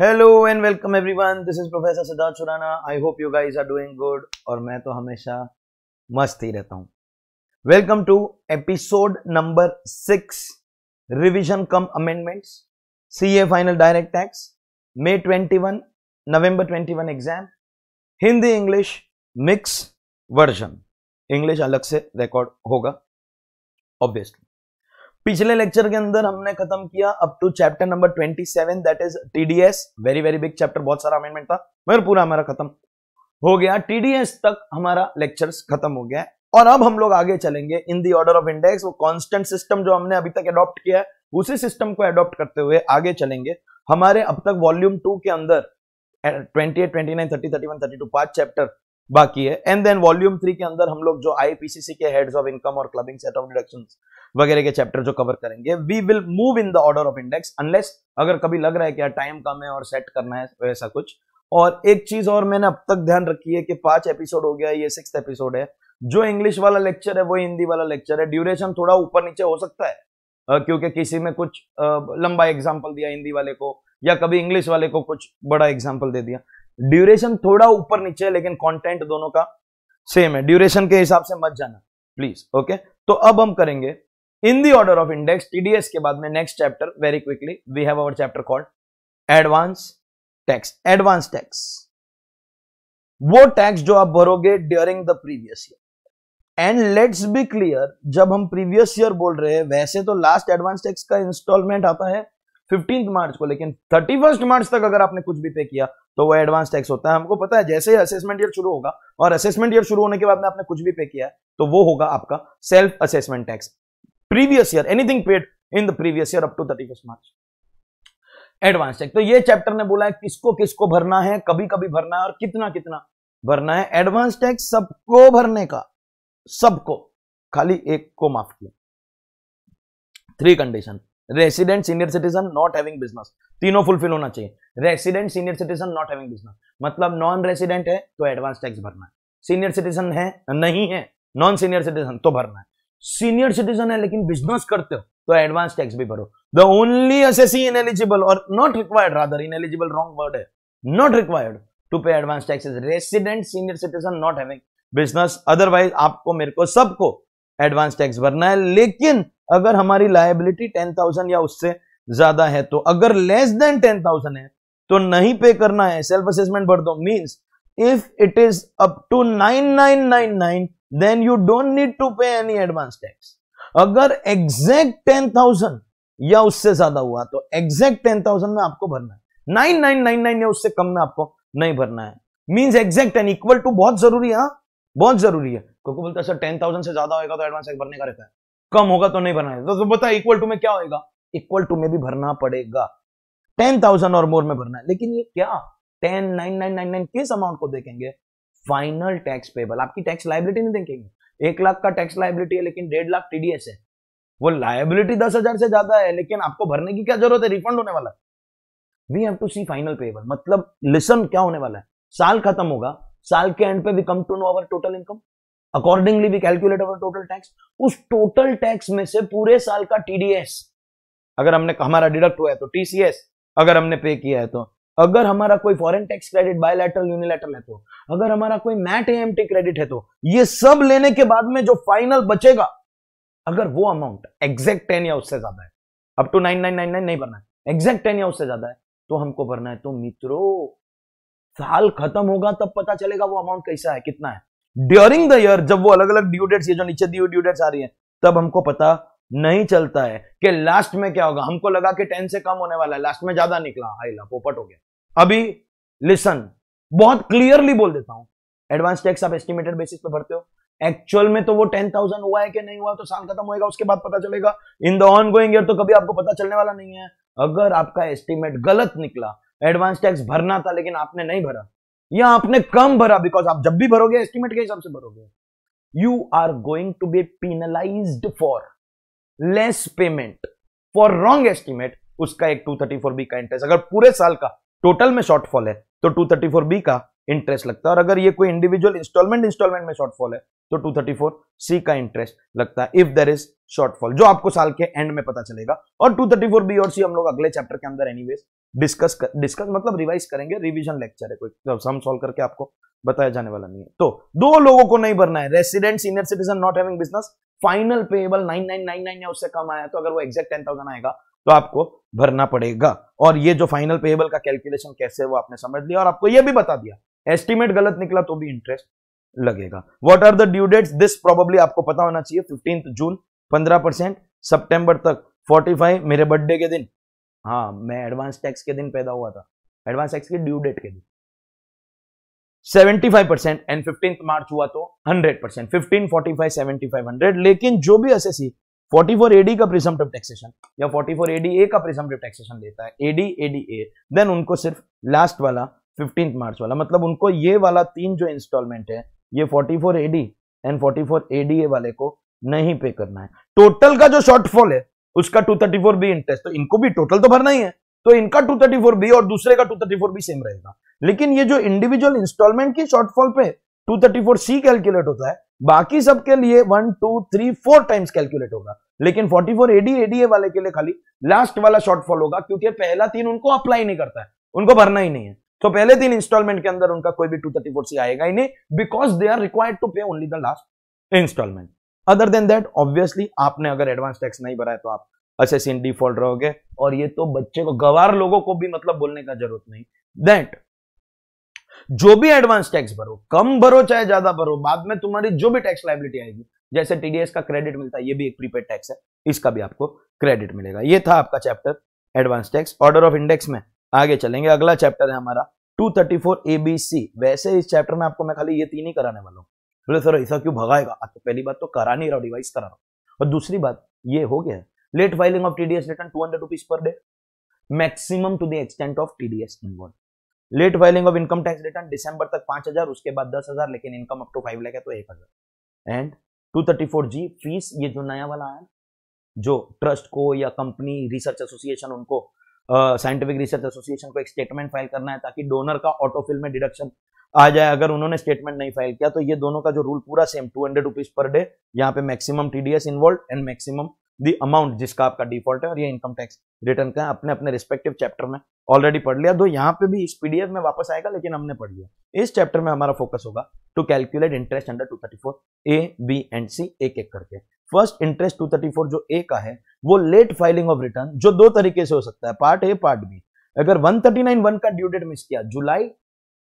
Hello and welcome everyone this is professor Siddharth Surana I hope you guys are doing good और मैं तो हमेशा मस्त ही रहता हूं welcome to episode number six revision cum amendments CA final direct tax May 21 November 21 exam Hindi English mix version English अलग से रिकॉर्ड होगा ऑब्वियसली पिछले लेक्चर के अंदर हमने खत्म किया up to chapter number 27 that is TDS very very big chapter बहुत सारा अमेंडमेंट था मगर पूरा हमारा खत्म हो गया टीडीएस तक हमारा लेक्चर खत्म हो गया और अब हम लोग आगे चलेंगे in the order of index वो कांस्टेंट सिस्टम जो हमने अभी तक अडॉप्ट किया है उसी सिस्टम को अडॉप्ट करते हुए आगे चलेंगे हमारे अब तक वॉल्यूम टू के अंदर twenty eight twenty nine thirty thirty one thirty two पांच चैप्टर बाकी है एंड देन वॉल्यूम थ्री के अंदर हम लोग जो आईपीसीसी के हेड्स ऑफ इनकम और क्लबिंग सेट ऑफ डिडक्शन वगैरह के चैप्टर जो कवर करेंगे we will move in the order of index unless अगर कभी लग रहा है कि यार टाइम कम है और सेट करना है वैसा कुछ और एक चीज और मैंने अब तक ध्यान रखी है कि पांच एपिसोड हो गया ये सिक्स एपिसोड है जो इंग्लिश वाला लेक्चर है वो हिंदी वाला लेक्चर है ड्यूरेशन थोड़ा ऊपर नीचे हो सकता है क्योंकि किसी में कुछ लंबा एग्जाम्पल दिया हिंदी वाले को या कभी इंग्लिश वाले को कुछ बड़ा एग्जाम्पल दे दिया ड्यूरेशन थोड़ा ऊपर नीचे है लेकिन कंटेंट दोनों का सेम है ड्यूरेशन के हिसाब से मत जाना प्लीज ओके तो अब हम करेंगे in the order of index TDS के बाद में next chapter very quickly we have our chapter called advance tax advance tax वो टैक्स जो आप भरोगे during the previous year and let's be clear जब हम प्रीवियस ईयर बोल रहे हैं वैसे तो लास्ट एडवांस टैक्स का इंस्टॉलमेंट आता है फिफ्टीन मार्च को लेकिन थर्टी फर्स्ट मार्च तक अगर आपने कुछ भी पे किया तो वो एडवांस टैक्स होता है हमको पता है जैसे ही असेसमेंट ईयर शुरू होगा और असेसमेंट ईयर शुरू होने के बाद में आपने कुछ भी पे किया तो वो होगा आपका self assessment tax previous year anything paid in the previous year up to thirty first March advance tax तो ये चैप्टर ने बोला है किसको किसको भरना है कभी कभी भरना है और कितना कितना भरना है एडवांस टैक्स सबको भरने का सबको खाली एक को माफ किया three condition resident senior citizen not having business तीनों फुलफिल होना चाहिए resident senior citizen not having business मतलब नॉन रेसिडेंट है तो एडवांस टैक्स भरना है सीनियर सिटीजन है नहीं है नॉन सीनियर सिटीजन तो भरना है सीनियर सिटीजन है लेकिन बिजनेस करते हो तो एडवांस टैक्स भी भरो the only SSC ineligible और not required rather ineligible wrong word है not required to pay advance taxes resident senior citizen not having business otherwise आपको मेरे को सबको एडवांस टैक्स भरना है लेकिन अगर हमारी लाइबिलिटी टेन थाउजेंड या उससे ज्यादा है तो अगर लेस देन टेन थाउजेंड है तो नहीं पे करना है सेल्फ असेसमेंट भर दो means if it is up to nine nine nine nine then you don't need to pay any advance tax अगर एग्जैक्ट टेन थाउजेंड या उससे ज्यादा हुआ तो एग्जैक्ट टेन थाउजेंड में आपको भरना है नाइन नाइन नाइन नाइन या उससे कम में आपको नहीं भरना है means exact and equal to बहुत जरूरी है हाँ। बहुत जरूरी है क्योंकि बोलते हैं सर टेन थाउजेंड से ज्यादा होगा तो एडवांस एक भरने का रहता है कम होगा तो नहीं भरना तो, तो बता इक्वल टू में क्या होगा इक्वल टू में भी भरना पड़ेगा टेन थाउजेंड और मोर में भरना है लेकिन ये क्या ten nine nine nine nine किस अमाउंट को देखेंगे फाइनल टैक्स पेबल आपकी टैक्स लाइबिलिटी नहीं देखेंगे एक लाख का टैक्स लाइबिलिटी है लेकिन डेढ़ लाख टीडीएस है वो लाइबिलिटी दस हजार से ज्यादा है लेकिन आपको भरने की क्या जरूरत है रिफंड होने वाला है we have to see final payable मतलब लिसन क्या होने वाला है साल खत्म होगा साल के एंड पे we come to know our total income accordingly we calculate our total tax उस टोटल टैक्स में से पूरे साल का टीडीएस अगर हमने हमारा डिडक्ट हुआ है तो टीसीएस अगर हमने पे किया है तो अगर हमारा कोई foreign tax credit bilateral unilateral है तो अगर हमारा कोई मैट एएमटी क्रेडिट है तो ये सब लेने के बाद में जो फाइनल बचेगा अगर वो अमाउंट एग्जैक्ट टेन या उससे ज्यादा है up to nine nine nine nine नहीं भरना है एग्जैक्ट टेन या उससे ज्यादा है तो हमको भरना है तो मित्रों साल खत्म होगा तब पता चलेगा वो अमाउंट कैसा है कितना है ड्यूरिंग द ईयर जब वो अलग अलग ड्यू डेट्स ये जो नीचे दी हुई ड्यू डेट्स आ रही है तब हमको पता नहीं चलता है कि लास्ट में क्या होगा हमको लगा कि टेन से कम होने वाला है लास्ट में ज्यादा निकला हाई ला पोपट हो गया अभी लिसन बहुत क्लियरली बोल देता हूं एडवांस टैक्स आप एस्टिमेटेड बेसिस पे भरते हो एक्चुअल में तो वो टेन थाउजेंड हुआ है कि नहीं हुआ तो साल खत्म होएगा उसके बाद पता चलेगा in the ongoing year तो कभी आपको पता चलने वाला नहीं है अगर आपका एस्टिमेट गलत निकला एडवांस टैक्स भरना था लेकिन आपने नहीं भरा या आपने कम भरा बिकॉज आप जब भी भरोगे एस्टिमेट के हिसाब से भरोगे you are going to be penalise for less payment for wrong estimate उसका एक टू थर्टी फोर बी का इंटरेस्ट अगर पूरे साल का टोटल में शॉर्टफॉल है तो टू थर्टी फोर बी का इंटरेस्ट लगता है और अगर ये कोई इंडिविजुअल इंस्टॉलमेंट इंस्टॉलमेंट में शॉर्टफॉल है तो टू थर्टी फोर सी का इंटरेस्ट लगता है इफ देर इज शॉर्टफॉल जो आपको साल के एंड में पता चलेगा और टू थर्टी फोर बी और सी हम लोग अगले चैप्टर के अंदर एनीवेज डिस्कस कर, डिस्कस मतलब रिवाइज करेंगे रिविजन लेक्चर है कोई सम तो सॉल्व करके आपको बताया जाने वाला नहीं है तो दो लोगों को नहीं भरना है resident senior citizen not having business final payable nine nine nine nine या उससे कम आया तो अगर वो एग्जैक्ट टेन थाउजेंड आएगा तो आपको भरना पड़ेगा और ये जो फाइनल पेएबल का कैलकुलेशन कैसे है वो आपने समझ लिया और आपको ये भी बता दिया एस्टिमेट गलत निकला तो भी इंटरेस्ट लगेगा what are the due dates this probably आपको पता होना चाहिए फिफ्टींथ जून पंद्रह परसेंट सितंबर तक 45 मेरे बर्थडे के दिन हाँ मैं एडवांस टैक्स के दिन पैदा हुआ था एडवांस टैक्स के ड्यू डेट के दिन seventy five percent and fifteen March हुआ तो hundred percent fifteen forty five seventy five hundred लेकिन जो भी एसएससी फोर्टी फोर एडी का प्रिजम्पटिव टैक्सेशन या फोर्टी फोर एडी ए का प्रिजम्पटिव टैक्सेशन देता है एडी एडी ए देन उनको सिर्फ लास्ट वाला फिफ्टींथ मार्च वाला मतलब उनको ये वाला तीन जो इंस्टॉलमेंट है ये forty four AD and forty four AD A वाले को नहीं पे करना है टोटल का जो शॉर्टफॉल है उसका two thirty four B interest तो इनको भी टोटल तो भरना ही है तो इनका टू थर्टी फोर बी और दूसरे का two thirty four B same रहेगा लेकिन ये जो इंडिविजुअल इंस्टॉलमेंट की शॉर्टफॉल पे two thirty four C calculate होता है बाकी सबके लिए one two three four times calculate होगा लेकिन फोर्टी फोर एडी एडीए वाले के लिए खाली लास्ट वाला शॉर्टफॉल होगा क्योंकि पहला तीन उनको अप्लाई नहीं करता है उनको भरना ही नहीं है तो पहले तीन इंस्टॉलमेंट के अंदर उनका कोई भी टू थर्टी फोर सी आएगा ही नहीं because they are required to pay only the last instalment other than that obviously आपने अगर एडवांस टैक्स नहीं भरा है तो आप असेसिन डिफॉल्ट रहोगे और ये तो बच्चे को गवार लोगों को भी मतलब बोलने का जरूरत नहीं दैट जो भी एडवांस टैक्स भरो कम भरो चाहे ज्यादा भरो बाद में तुम्हारी जो भी टैक्स लाइबिलिटी आएगी जैसे टीडीएस का क्रेडिट मिलता है ये भी एक प्रीपेड टैक्स है इसका भी आपको क्रेडिट मिलेगा ये था आपका chapter advance tax order of index में आगे चलेंगे अगला चैप्टर है हमारा 234 एबीसी वैसे इस चैप्टर में आपको मैं खाली ये तीन ही कराने वाला हूँ बोले सर ऐसा क्यों भगाएगा आज तो पहली बात तो करा नहीं रहा डिवाइस करा रहा और दूसरी बात ये हो गया late filing of TDS return two hundred rupees per day maximum to the extent of TDS involve late filing of income tax return December तक पांच हजार उसके बाद दस हजार लेकिन income up to five lakh है तो एक हजार and two thirty four G fees ये जो नया वाला है जो ट्रस्ट को या कंपनी रिसर्च एसोसिएशन उनको साइंटिफिक रिसर्च एसोसिएशन को एक स्टेटमेंट फाइल करना है ताकि डोनर का ऑटोफिल में डिडक्शन आ जाए अगर उन्होंने स्टेटमेंट नहीं फाइल किया तो ये दोनों का जो रूल पूरा same two hundred rupees per day यहाँ पे maximum TDS involve and maximum the amount जिसका आपका डिफॉल्ट है और ये इनकम टैक्स रिटर्न का अपने अपने रिस्पेक्टिव चैप्टर में ऑलरेडी पढ़ लिया तो यहाँ पे भी इस पीडीएफ में वापस आएगा लेकिन हमने पढ़ लिया इस चैप्टर में हमारा फोकस होगा to calculate interest under two thirty four A B and C एक एक करके first interest two thirty four जो ए का है वो लेट फाइलिंग ऑफ रिटर्न जो दो तरीके से हो सकता है पार्ट ए पार्ट बी अगर 139 वन का ड्यू डेट मिस किया जुलाई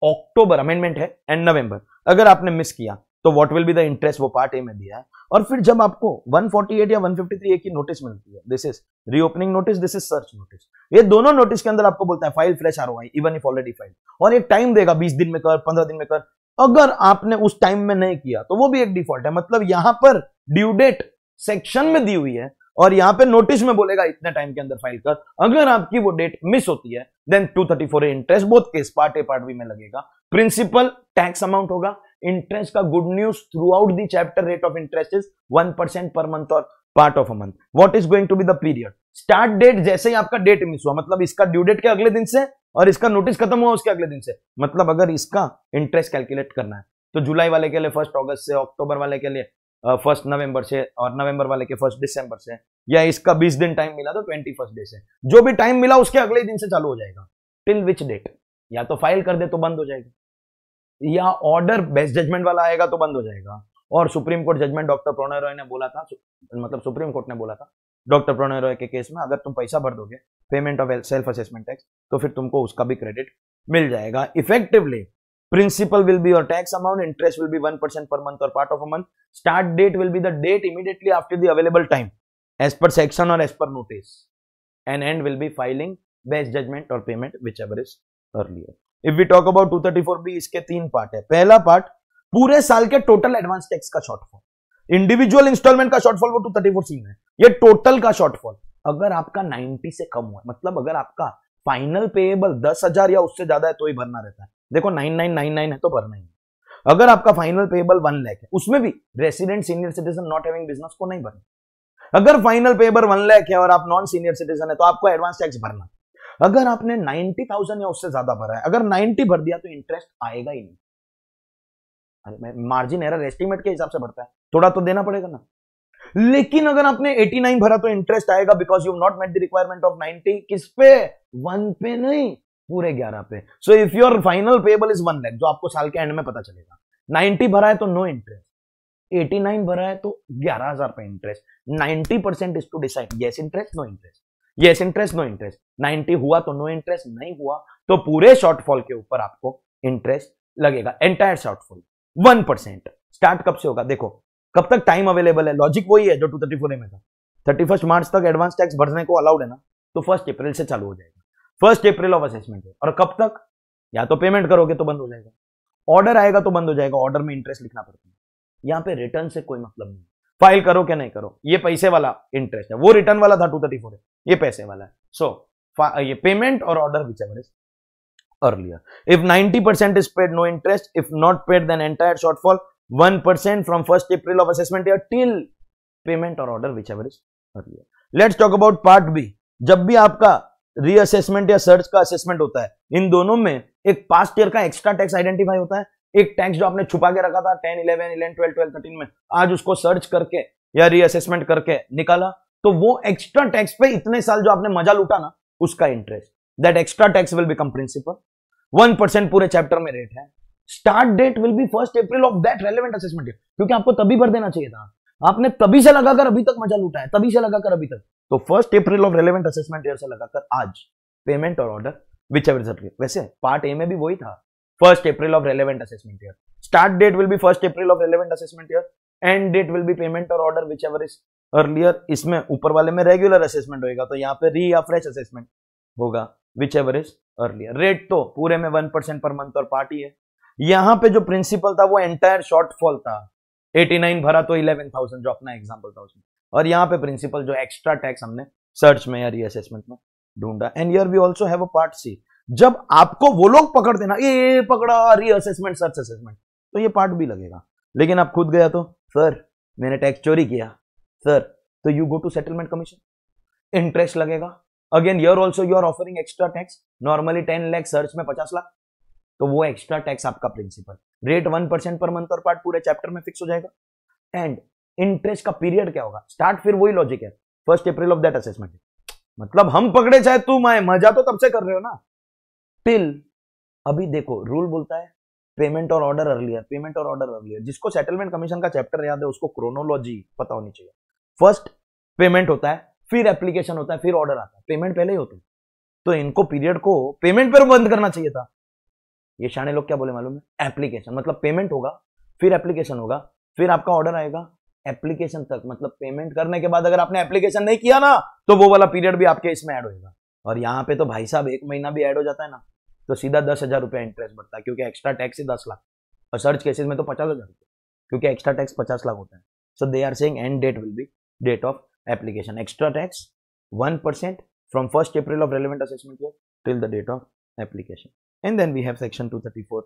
अक्टूबर अमेंडमेंट है एंड नवंबर अगर आपने मिस किया तो what will be the interest वो पार्ट ए में दिया है और फिर जब आपको 148 या 153 ए की नोटिस मिलती है this is reopening notice this is search notice ये दोनों नोटिस के अंदर आपको बोलता है file fresh or even if already file और एक टाइम देगा बीस दिन में कर पंद्रह दिन में कर अगर आपने उस टाइम में नहीं किया तो वो भी एक डिफॉल्ट है मतलब यहां पर ड्यू डेट सेक्शन में दी हुई है और यहां पे नोटिस में बोलेगा इतने टाइम के अंदर फाइल कर अगर आपकी वो डेट मिस होती है then 234 thirty four interest both case part A part B में लगेगा प्रिंसिपल टैक्स अमाउंट होगा इंटरेस्ट का good news throughout the chapter rate of interest is one percent per month और part of a month what is going to be the period start date जैसे ही आपका date miss हुआ मतलब इसका due date के अगले दिन से और इसका नोटिस खत्म हुआ उसके अगले दिन से मतलब अगर इसका इंटरेस्ट कैलकुलेट करना है तो जुलाई वाले के लिए फर्स्ट अगस्त से अक्टूबर वाले के लिए फर्स्ट नवंबर से और नवंबर वाले के फर्स्ट दिसंबर से या इसका 20 दिन टाइम मिला तो ट्वेंटी फर्स्ट डे से जो भी टाइम मिला उसके अगले दिन से चालू हो जाएगा टिल विच डेट या तो फाइल कर दे तो बंद हो जाएगा या ऑर्डर बेस्ट जजमेंट वाला आएगा तो बंद हो जाएगा और supreme court judgment doctor Pranoy Roy ने बोला था मतलब सुप्रीम कोर्ट ने बोला था डॉक्टर प्रणय रॉय के केस में अगर तुम पैसा भर दोगे payment of self assessment tax तो फिर तुमको उसका भी क्रेडिट मिल जाएगा effectively principal will be your tax amount interest will be 1% per month or part of a month start date will be the date immediately after the available time as per section or as per notice and end will be filing based judgment or payment whichever is earlier if we talk about 234b इसके तीन part है पहला part पूरे साल के total advance tax का shortfall individual instalment का shortfall वो 234 सी में ये टोटल का शॉर्टफॉल अगर आपका 90 से कम हुआ मतलब अगर आपका फाइनल पेएबल 10000 या उससे ज्यादा है तो ही भरना रहता है देखो नाइन नाइन नाइन नाइन है तो भरना ही अगर आपका फाइनल पेबल वन लैख है उसमें भी resident senior citizen not having business को नहीं भरना अगर फाइनल पेबल वन लैख है और आप नॉन सीनियर सिटीजन है तो आपको एडवांस टैक्स भरना अगर आपने नाइन्टी थाउजेंड या उससे ज्यादा भरा है अगर नाइन्टी भर दिया तो इंटरेस्ट आएगा ही नहीं अरे मार्जिन एरर एस्टिमेट के हिसाब से भरता है थोड़ा तो देना पड़ेगा ना लेकिन अगर आपने 89 भरा तो इंटरेस्ट आएगा because you not met the requirement of 90 किस पे वन पे नहीं पूरे ग्यारह पे so if your final payable is one lakh जो आपको साल के एंड में पता चलेगा नाइनटी भरा है तो नो इंटरेस्ट 89 भरा है तो 11000 पे interest 90 percent is to decide yes interest no interest yes interest no interest 90 हुआ तो नो इंटरेस्ट नहीं हुआ तो पूरे शॉर्टफॉल के ऊपर आपको इंटरेस्ट लगेगा entire shortfall one percent start कब से होगा देखो कब तक टाइम अवेलेबल है लॉजिक वही है जो टू थर्टी फोर में था थर्टी फर्स्ट मार्च तक एडवांस टैक्स भरने को अलाउड है ना तो फर्स्ट अप्रैल से चालू हो जाएगा फर्स्ट अप्रैल ऑफ असेसमेंट है और कब तक या तो पेमेंट करोगे तो बंद हो जाएगा ऑर्डर आएगा तो बंद हो जाएगा ऑर्डर में इंटरेस्ट लिखना पड़ता है यहाँ पे रिटर्न से कोई मतलब नहीं फाइल करो क्या नहीं करो ये पैसे वाला इंटरेस्ट है वो रिटर्न वाला था टू थर्टी फोर ये पैसे वाला है सो so, ये payment or order which ever is earlier if ninety percent is paid no interest if not paid then entire shortfall one percent from first April of assessment या till payment or order which ever is earlier let's talk about part B जब भी आपका reassessment या search का assessment होता है इन दोनों में एक पास्ट ईयर का एक्स्ट्रा टैक्स आइडेंटिफाई होता है एक टैक्स जो आपने छुपा के रखा था ten eleven eleven twelve twelve thirteen में आज उसको सर्च करके या रीअसेसमेंट करके निकाला तो वो एक्स्ट्रा टैक्स पे इतने साल जो आपने मजा लूटा ना उसका interest that extra tax will become principal one percent पूरे चैप्टर में रेट है start date will be first April of that relevant assessment क्योंकि आपको तभी भर देना चाहिए था आपने तभी से लगाकर अभी तक मजा लूटा है तभी से लगाकर अभी तक तो first April of relevant assessment year से लगाकर आज payment or order whichever वैसे पार्ट ए में भी वही था first April of relevant assessment year start date will be first April of relevant assessment year end date will be payment or order which ever is earlier इसमें ऊपर वाले में regular assessment होगा तो यहाँ पे री या फ्रेश असेसमेंट होगा which ever is earlier rate तो पूरे में one percent per month or party है यहाँ पे जो प्रिंसिपल था वो एंटायर शॉर्टफॉल था 89 भरा तो 11,000 थाउजेंड जो अपना एग्जाम्पल था उसमें और यहाँ पे प्रिंसिपल जो एक्स्ट्रा टैक्स हमने सर्च में या रीअसेसमेंट में ढूंढा and yeah we also have a part C जब आपको वो लोग पकड़ देना ये पकड़ा रीअसेसमेंट सर्च असेसमेंट तो ये पार्ट भी लगेगा लेकिन आप खुद गया तो सर मैंने टैक्स चोरी किया सर तो you go to settlement commission interest लगेगा again yeah also you are offering extra tax normally ten lakh search में पचास लाख तो वो एक्स्ट्रा टैक्स आपका principal rate one percent per month और पार्ट पूरे चैप्टर में फिक्स हो जाएगा एंड इंटरेस्ट का पीरियड क्या होगा स्टार्ट फिर वही लॉजिक है first April of that assessment मतलब हम पकड़े चाहे तू माए मजा तो तब से कर रहे हो ना टिल अभी देखो रूल बोलता है payment or order earlier payment or order earlier जिसको सेटलमेंट कमीशन का चैप्टर याद है उसको क्रोनोलॉजी पता होनी चाहिए फर्स्ट पेमेंट होता है फिर एप्लीकेशन होता है फिर ऑर्डर आता है पेमेंट पहले ही होता है तो इनको पीरियड को पेमेंट पर बंद करना चाहिए था ये शाने लोग क्या बोले मालूम है एप्लीकेशन मतलब पेमेंट होगा फिर एप्लीकेशन होगा फिर आपका ऑर्डर आएगा एप्लीकेशन तक मतलब पेमेंट करने के बाद अगर आपने एप्लीकेशन नहीं किया ना तो वो वाला पीरियड भी आपके इसमें ऐड होगा और यहाँ पे तो भाई साहब एक महीना भी ऐड हो जाता है ना तो सीधा दस हजार रुपया इंटरेस्ट बढ़ता है क्योंकि एक्स्ट्रा टैक्स ही दस लाख और सर्च केसेज में तो पचास हजार रुपये क्योंकि एक्स्ट्रा टैक्स पचास लाख होता है so they are saying end date will be date of application extra tax one percent from first April of relevant assessment year till the date of application and then we have section 234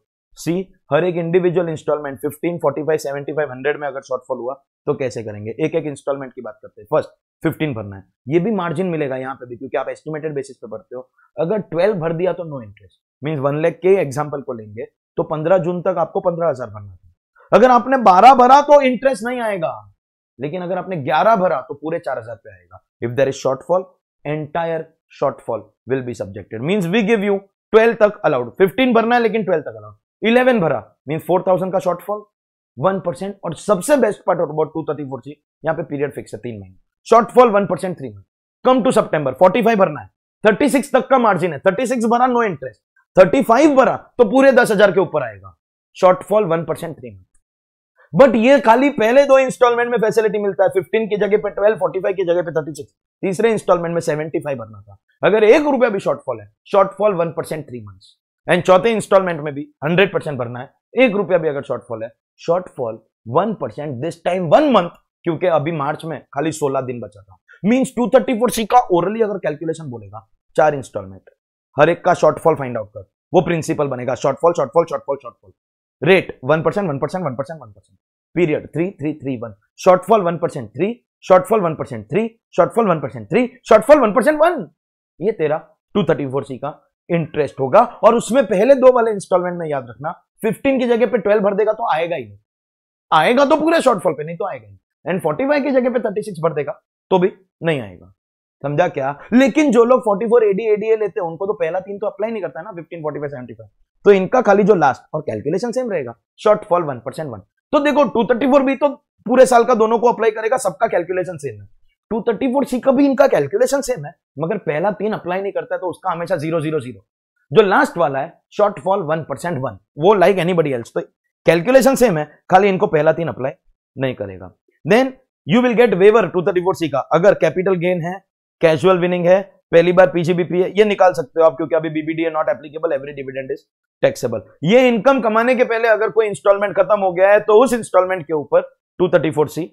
C हर एक individual instalment 15, 45, 75, 100 में अगर shortfall हुआ तो कैसे करेंगे एक एक इंस्टॉलमेंट की बात करते हैं फर्स्ट 15 भरना है ये भी मार्जिन मिलेगा यहाँ पे भी क्योंकि आप एस्टिमेटेड बेसिस पे भरते हो अगर 12 भर दिया तो no interest means one lakh के एग्जाम्पल को लेंगे तो पंद्रह जून तक आपको पंद्रह भरना था अगर आपने बारह भरा तो इंटरेस्ट नहीं आएगा लेकिन अगर आपने 11 भरा तो पूरे 4,000 पे आएगा if there is shortfall entire shortfall will be subjected means we give you twelve तक अलाउड फिफ्टीन भरना है लेकिन ट्वेल्व तक अलाउड इलेवन भरा मीन फोर थाउजेंड का शॉर्टफॉल वन परसेंट और सबसे best part of about two thirty four थी यहाँ पे पीरियड फिक्स है तीन महीने शॉर्टफॉल वन परसेंट थ्री महीने come to September forty five भरना है थर्टी सिक्स तक का मार्जिन है थर्टी सिक्स भरा नो इंटरेस्ट थर्टी फाइव भरा तो पूरे दस हजार के ऊपर आएगा shortfall one percent three month but ये खाली पहले दो इंस्टॉलमेंट में फैसिलिटी मिलता है फिफ्टीन की जगह पे ट्वेल्व फोर्टी फाइव की जगह पे 36, तीसरे इंस्टॉलमेंट में सेवेंटी फाइव भरना था अगर एक रुपया भी शॉर्टफॉल है shortfall one percent three months and चौथे इंस्टॉलमेंट में भी हंड्रेड परसेंट भरना है एक रुपया भी अगर शॉर्टफॉल है shortfall one percent this time one month क्योंकि अभी मार्च में खाली सोलह दिन बचा था means two thirty four C का ओरली अगर कैलकुलेशन बोलेगा चार इंस्टॉलमेंट हर एक का शॉर्टफॉल फाइंड आउट कर वो प्रिंसिपल बनेगा shortfall shortfall shortfall shortfall rate one percent one percent one percent one percent period three three three one shortfall one percent three shortfall one percent three shortfall one percent three shortfall one percent one ये तेरा to thirty four C का interest होगा और उसमें पहले दो वाले instalment में याद रखना फिफ्टीन की जगह पे ट्वेल्व भर देगा तो आएगा ही नहीं आएगा तो पूरे शॉर्टफॉल पे नहीं तो आएगा ही एंड फोर्टी फाइव की जगह पे थर्टी सिक्स भर देगा तो भी नहीं आएगा समझा क्या लेकिन जो लोग 44 एडी एडीए लेते हैं उनको तो पहला तीन तो अप्लाई नहीं करता है ना 15 45 75 तो इनका खाली जो लास्ट और कैलकुलेशन सेम रहेगा shortfall one percent one तो देखो 234 भी तो पूरे साल का दोनों को अप्लाई करेगा सबका कैलकुलेशन सेम है 234 सी का भी इनका कैलकुलेशन सेम है मगर पहला तीन अप्लाई नहीं करता है तो उसका हमेशा जीरो जीरो जीरो जो लास्ट वाला है shortfall one percent one वो लाइक एनी बडी एल्स तो कैलकुलेशन सेम है खाली इनको पहला तीन अप्लाई नहीं करेगा then you will get waiver two thirty four C का अगर कैपिटल गेन है कैजुअल विनिंग है पहली बार पीजीबीपी है ये निकाल सकते हो आप क्योंकि अभी BBD not applicable every dividend is taxable ये इनकम कमाने के पहले अगर कोई इंस्टॉलमेंट खत्म हो गया है तो उस इंस्टॉलमेंट के ऊपर टू थर्टी फोर सी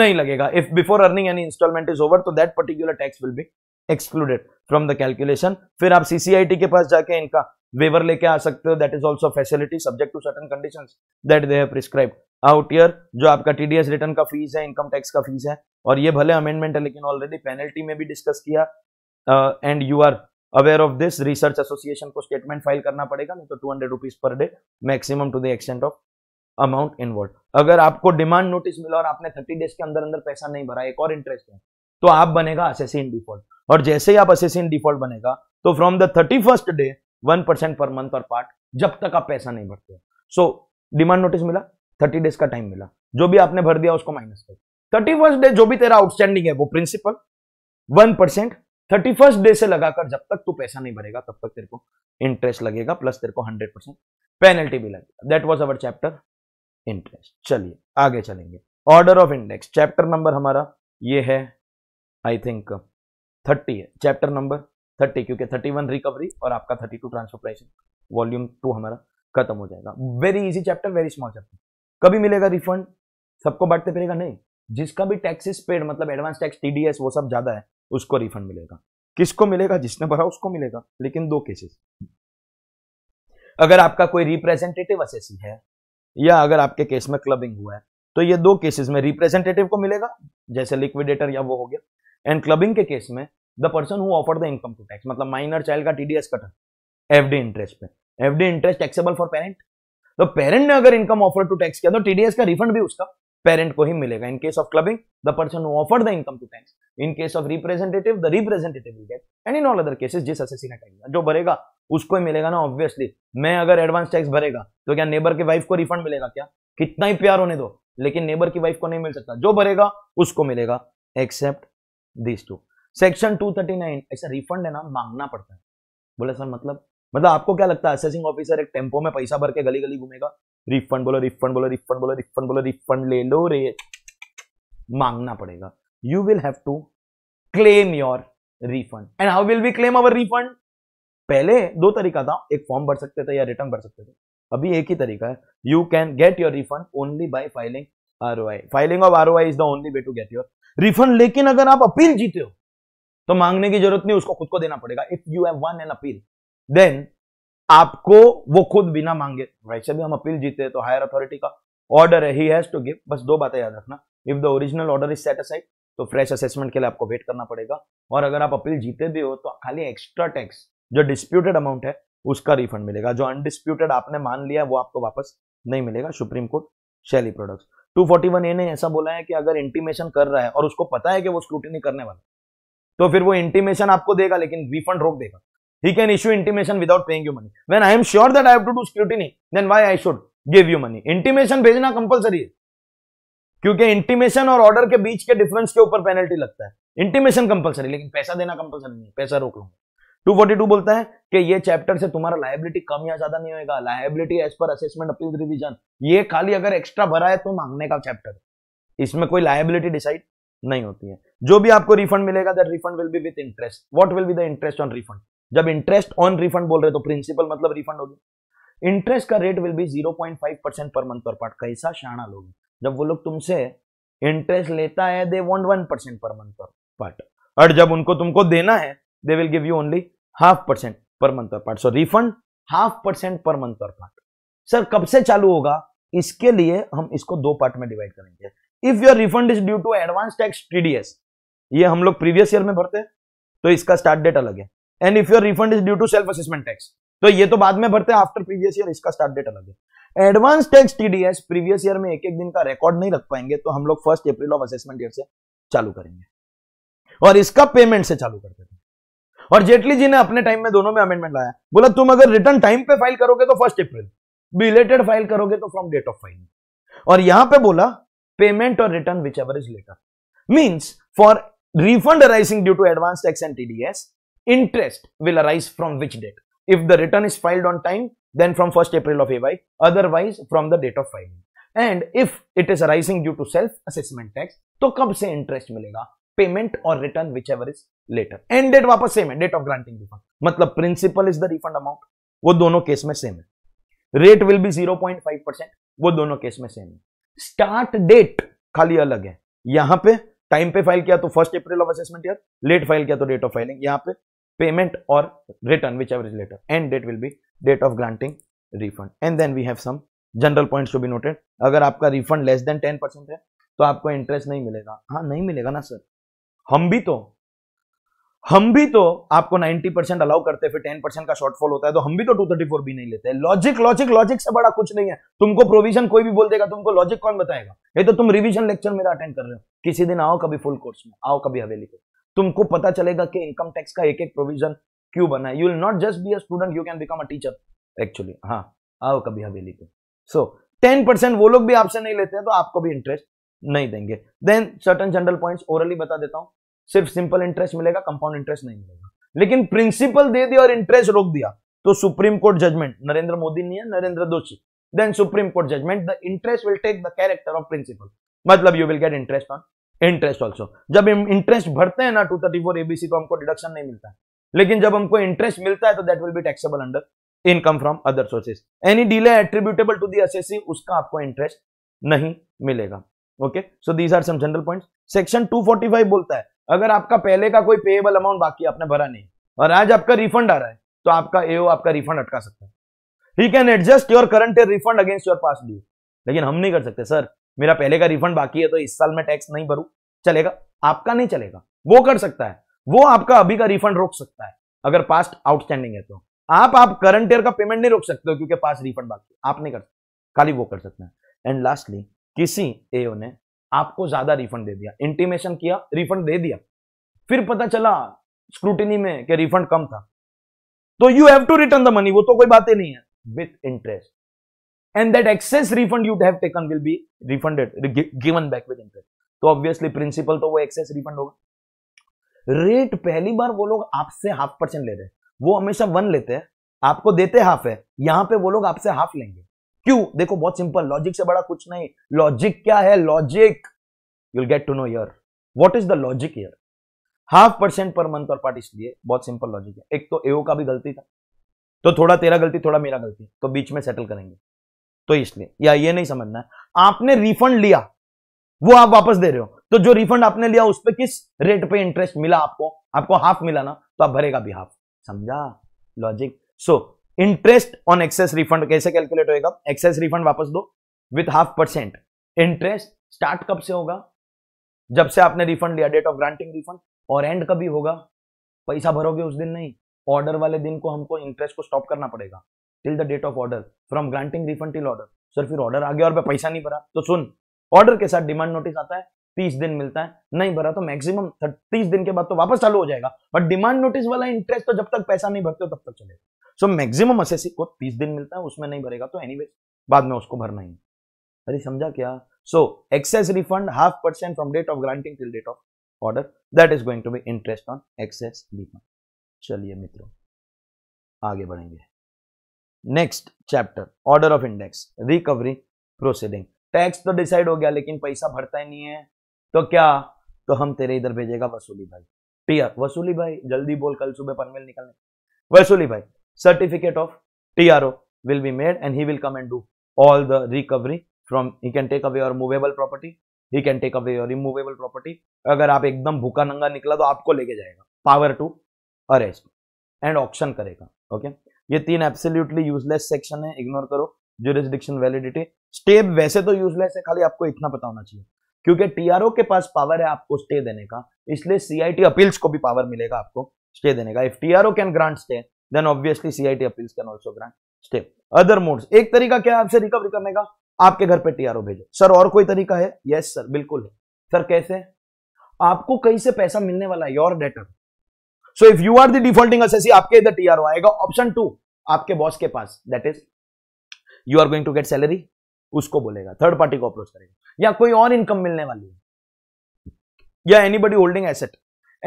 नहीं लगेगा if before earning any installment is over तो that particular tax will be excluded from the calculation फिर आप सीसीआईटी के पास जाके इनका वेवर लेके आ सकते हो that is also facility subject to certain condition that they have prescribe out year जो आपका टीडीएस रिटर्न का फीस है इनकम टैक्स का फीस है और ये भले अमेंडमेंट है लेकिन ऑलरेडी पेनल्टी में भी डिस्कस किया and you are aware of this research association को स्टेटमेंट फाइल करना पड़ेगा नहीं तो two hundred rupees per day maximum to the extent of amount involve अगर आपको डिमांड नोटिस मिला और आपने थर्टी डेज के अंदर अंदर पैसा नहीं भरा एक और इंटरेस्ट है तो आप बनेगा असेसी इन डिफॉल्ट और जैसे ही आप असेसी इन डिफॉल्ट बनेगा तो from the thirty first day one percent per month और पार्ट जब तक आप पैसा नहीं भरते सो डिमांड नोटिस मिला थर्टी डेज का टाइम मिला जो भी आपने भर दिया उसको माइनस कर थर्टी फर्स्ट डे जो भी तेरा आउटस्टैंडिंग है वो principal one percent thirty first day से लगाकर जब तक तू पैसा नहीं भरेगा तब तक तेरे को इंटरेस्ट लगेगा प्लस तेरे को हंड्रेड परसेंट पेनल्टी भी लगेगा that was our chapter interest चलिए आगे चलेंगे order of index chapter number हमारा ये है आई थिंक थर्टी है चैप्टर नंबर थर्टी क्योंकि थर्टी वन रिकवरी और आपका thirty two transfer price volume two हमारा खत्म हो जाएगा very easy chapter very small chapter कभी मिलेगा रिफंड सबको बांटते फिरेगा नहीं जिसका भी टैक्सेस पेड मतलब एडवांस टैक्स टीडीएस वो सब ज्यादा है उसको रिफंड मिलेगा किसको मिलेगा जिसने भरा उसको मिलेगा लेकिन दो केसेस अगर आपका कोई रिप्रेजेंटेटिव असेसी है या अगर आपके केस में क्लबिंग हुआ है तो ये दो केसेस में रिप्रेजेंटेटिव को मिलेगा जैसे लिक्विडेटर या वो हो गया एंड क्लबिंग के केस में the person who offer the income to tax मतलब माइनर चाइल्ड का टीडीएस कटर एफडी इंटरेस्ट पे FD interest taxable for parent तो पेरेंट ने अगर इनकम ऑफर टू टैक्स किया तो टीडीएस का रिफंड भी उसका पेरेंट को ही मिलेगा in case of clubbing the person who offer the income to tax in case of representative the representative will get and in all other cases जिस assessee ने करेगा जो भरेगा उसको ही मिलेगा ना ऑब्वियसली मैं अगर एडवांस टैक्स भरेगा तो क्या नेबर के वाइफ को रिफंड मिलेगा क्या कितना ही प्यार होने दो लेकिन नेबर की वाइफ को नहीं मिल सकता जो भरेगा उसको मिलेगा एक्सेप्ट दिस टू सेक्शन 239 ऐसा रिफंड है ना मांगना पड़ता है बोले सर मतलब मतलब आपको क्या लगता है असेसिंग ऑफिसर एक टेम्पो में पैसा भर के गली गली घूमेगा रिफंड बोलो रिफंड बोलो रिफंड बोलो रिफंड बोलो रिफंड ले लो रे मांगना पड़ेगा you will have to claim your refund and how will we claim our refund पहले दो तरीका था एक फॉर्म भर सकते थे या रिटर्न भर सकते थे अभी एक ही तरीका है you can get your refund only by filing R filing of R is the only way to get your refund लेकिन अगर आप अपील जीते हो तो मांगने की जरूरत नहीं उसको खुद को देना पड़ेगा if you have one an appeal देन आपको वो खुद बिना मांगे वैसे भी हम अपील जीते हैं तो हायर अथॉरिटी का ऑर्डर है ही हैज टू गिव बस दो बातें याद रखना if the original order is aside तो फ्रेश असेसमेंट के लिए आपको वेट करना पड़ेगा और अगर आप अपील जीते भी हो तो खाली एक्स्ट्रा टैक्स जो डिस्प्यूटेड अमाउंट है उसका रिफंड मिलेगा जो अनडिस्प्यूटेड आपने मान लिया वो आपको वापस नहीं मिलेगा Supreme Court Shelly products 241 A ने ऐसा बोला है कि अगर इंटीमेशन कर रहा है और उसको पता है कि वो स्क्रूटनी करने वाला तो फिर वो इंटीमेशन आपको देगा लेकिन रिफंड रोक देगा He can issue intimation without paying you money. When I am sure that I have to do scrutiny, then why I should give you money? Intimation bhejna compulsory hai kyunki intimation aur order ke beech ke difference ke upar penalty lagta hai intimation compulsory लेकिन पैसा देना compulsory नहीं पैसा रोक लूंगा to forty two बोलता है कि ये चैप्टर से तुम्हारा लाइबिलिटी कम या ज्यादा नहीं होगा liability as per assessment appeal revision ये खाली अगर एक्स्ट्रा भरा है तो मांगने का चैप्टर इसमें कोई लाइबिलिटी डिसाइड नहीं होती है जो भी आपको रिफंड मिलेगा that refund will be with interest what will be the interest on refund जब इंटरेस्ट ऑन रिफंड बोल रहे तो प्रिंसिपल मतलब रिफंड होगी इंटरेस्ट का rate will be zero point five percent per month per part कैसा शाना लोग जब वो लोग तुमसे इंटरेस्ट लेता है they want one percent per month per part और जब उनको तुमको देना है they will give you only half percent per month per part so refund half percent per month per part sir कब से चालू होगा इसके लिए हम इसको दो पार्ट में डिवाइड करेंगे if your refund is due to advance tax TDS ये हम लोग प्रीवियस ईयर में भरते हैं तो इसका स्टार्ट डेट अलग है and if your refund is due to self assessment tax तो ये तो बाद में भरते हैं आफ्टर प्रीवियस ईयर इसका स्टार्ट डेट अलग है advance tax TDS previous year में एक एक दिन का रिकॉर्ड नहीं रख पाएंगे तो हम लोग first April of assessment year से चालू करेंगे और इसका पेमेंट से चालू करते थे और जेटली जी ने अपने टाइम में दोनों में अमेंडमेंट लाया बोला तुम अगर रिटर्न टाइम पे फाइल करोगे तो फर्स्ट अप्रैल बिलेटेड फाइल करोगे तो फ्रॉम डेट ऑफ फाइलिंग और यहां पे बोला पेमेंट और return which ever is later means for refund arising due to advance tax and TDS interest will arise from which date? If the return is filed on time, then from 1st April of AY, otherwise from the date of filing. And if it is arising due to self assessment tax तो कब से interest मिलेगा payment और return which ever is later and date वापस same है date of granting refund मतलब principal is the refund amount वो दोनों केस में सेम है rate will be zero point five percent वो दोनों केस में सेम है स्टार्ट डेट खाली अलग है यहां पे टाइम पे फाइल किया तो first April of assessment year late file किया तो डेट ऑफ फाइलिंग यहां पे payment or return whichever is later end date will be date of granting refund and then we have some general points to be noted agar aapka refund less than 10% hai to aapko interest nahi milega ha nahi milega na sir hum bhi to हम भी तो आपको 90 percent allow करते हैं फिर 10 percent का shortfall होता है तो हम भी तो 234 भी नहीं लेते हैं लॉजिक लॉजिक लॉजिक से बड़ा कुछ नहीं है तुमको प्रोविजन कोई भी बोल देगा तुमको लॉजिक कौन बताएगा ये तो तुम रिवीजन लेक्चर मेरा अटेंड कर रहे हो किसी दिन आओ कभी फुल कोर्स में आओ कभी हवेली को तुमको पता चलेगा कि इनकम टैक्स का एक एक प्रोविजन क्यों बना है you will not just be a student you can become a teacher actually हाँ आओ कभी हवेली पे सो टेन परसेंट वो लोग भी आपसे नहीं लेते हैं तो आपको भी इंटरेस्ट नहीं देंगे then certain general points orally बता देता हूँ सिर्फ सिंपल इंटरेस्ट मिलेगा कंपाउंड इंटरेस्ट नहीं मिलेगा लेकिन प्रिंसिपल दे दिया और इंटरेस्ट रोक दिया तो supreme court judgment Narendra Modi नहीं है Narendra Doshi then supreme court judgment the interest will take the character of principal मतलब you will get interest on interest also जब इंटरेस्ट भरते हैं ना टू थर्टी फोर एबीसी तो हमको डिडक्शन नहीं मिलता लेकिन जब हमको इंटरेस्ट मिलता है तो that will be taxable under income from other sources any delay attributable to the उसका आपको इंटरेस्ट नहीं मिलेगा okay so these are some general point section 245 बोलता है अगर आपका पहले का कोई पेएबल अमाउंट बाकी आपने भरा नहीं और आज आपका रिफंड आ रहा है तो आपका एओ आपका रिफंड अटका सकता है he can adjust your current refund against your past due लेकिन हम नहीं कर सकते सर मेरा पहले का रिफंड बाकी है तो इस साल में टैक्स नहीं भरू चलेगा आपका नहीं चलेगा वो कर सकता है वो आपका अभी का रिफंड रोक सकता है अगर पास्ट आउटस्टैंडिंग है तो आप आप करंट ईयर का पेमेंट नहीं रोक सकते हो क्योंकि पास रिफंड बाकी आप नहीं कर खाली वो कर सकते हैं एंड लास्टली किसी एओ ने आपको ज्यादा रिफंड दे दिया इंटीमेशन किया रिफंड दे दिया फिर पता चला स्क्रूटिनी में कि रिफंड कम था तो you have to return the money वो तो कोई बात ही नहीं है with interest and that excess refund you have taken will be refunded given back with interest तो ऑब्वियसली प्रिंसिपल तो वो एक्सेस रिफंड होगा रेट पहली बार वो लोग आपसे हाफ परसेंट ले रहे हैं वो हमेशा वन लेते हैं आपको देते हाफ है यहां पे वो लोग आपसे हाफ लेंगे क्यों देखो बहुत सिंपल लॉजिक से बड़ा कुछ नहीं लॉजिक क्या है logic you'll get to know यर वॉट इज द लॉजिक यर हाफ परसेंट पर मंथ और पार्ट इसलिए बहुत सिंपल लॉजिक है एक तो एओ का भी गलती था तो थोड़ा तेरा गलती थोड़ा मेरा गलती तो बीच में सेटल करेंगे तो इसलिए या ये नहीं समझना है आपने रिफंड लिया वो आप वापस दे रहे हो तो जो रिफंड आपने लिया उस पर किस रेट पे इंटरेस्ट मिला आपको आपको हाफ मिला ना तो आप भरेगा भी हाफ समझा logic so interest on excess refund कैसे कैलकुलेट होएगा एक्सेस रिफंड वापस दो with half percent interest start कब से होगा जब से आपने रिफंड लिया डेट ऑफ ग्रांटिंग रिफंड और एंड कभी होगा पैसा भरोगे उस दिन नहीं ऑर्डर वाले दिन को हमको इंटरेस्ट को स्टॉप करना पड़ेगा till the date of order from granting refund till order sir फिर ऑर्डर आ गया और पैसा नहीं भरा तो सुन ऑर्डर के साथ डिमांड नोटिस आता है तीस दिन मिलता है नहीं भरा तो मैक्सिमम तीस दिन के बाद तो वापस चालू हो जाएगा बट डिमांड नोटिस वाला इंटरेस्ट तो जब तक पैसा नहीं भरते हो तब तक चलेगा सो मैक्सिमम असेसी को तीस दिन मिलता है उसमें नहीं भरेगा तो एनी बाद में उसको भरना ही अरे समझा क्या so excess refund half percent from date of granting till date of order that is going to be interest on excess refund चलिए मित्रों आगे बढ़ेंगे next chapter order of index recovery proceeding tax तो डिसाइड हो गया लेकिन पैसा भरता ही नहीं है तो क्या तो हम तेरे इधर भेजेगा वसूली भाई टीआर वसूली भाई जल्दी बोल कल सुबह पनवेल निकलने वसूली भाई certificate of TRO will be made and he will come and do all the recovery from he can take away your movable property he can take away your immovable property अगर आप एकदम भूखा नंगा निकला तो आपको लेके जाएगा power to arrest and option करेगा ओके okay? ये तीन एब्सोल्युटली यूजलेस सेक्शन है इग्नोर करो जुरिस्डिक्शन वैलिडिटी स्टे वैसे तो यूजलेस है खाली आपको इतना पता होना चाहिए क्योंकि टीआरओ के पास पावर है आपको स्टे देने का इसलिए सीआईटी अपील्स को भी पावर मिलेगा आपको स्टे देने का if TRO can grant stay then obviously CIT appeals can also grant stay other modes एक तरीका क्या है आपसे रिकवरी करने का आपके घर पे टीआरओ भेजो सर और कोई तरीका है यस सर बिल्कुल है सर कैसे आपको कहीं से पैसा मिलने वाला है your debtor so if you are the defaulting assessee आपके इधर टीआरओ आएगा ऑप्शन टू आपके बॉस के पास that is you are going to get salary उसको बोलेगा थर्ड पार्टी को अप्रोच करेगा या कोई और इनकम मिलने वाली है या anybody holding asset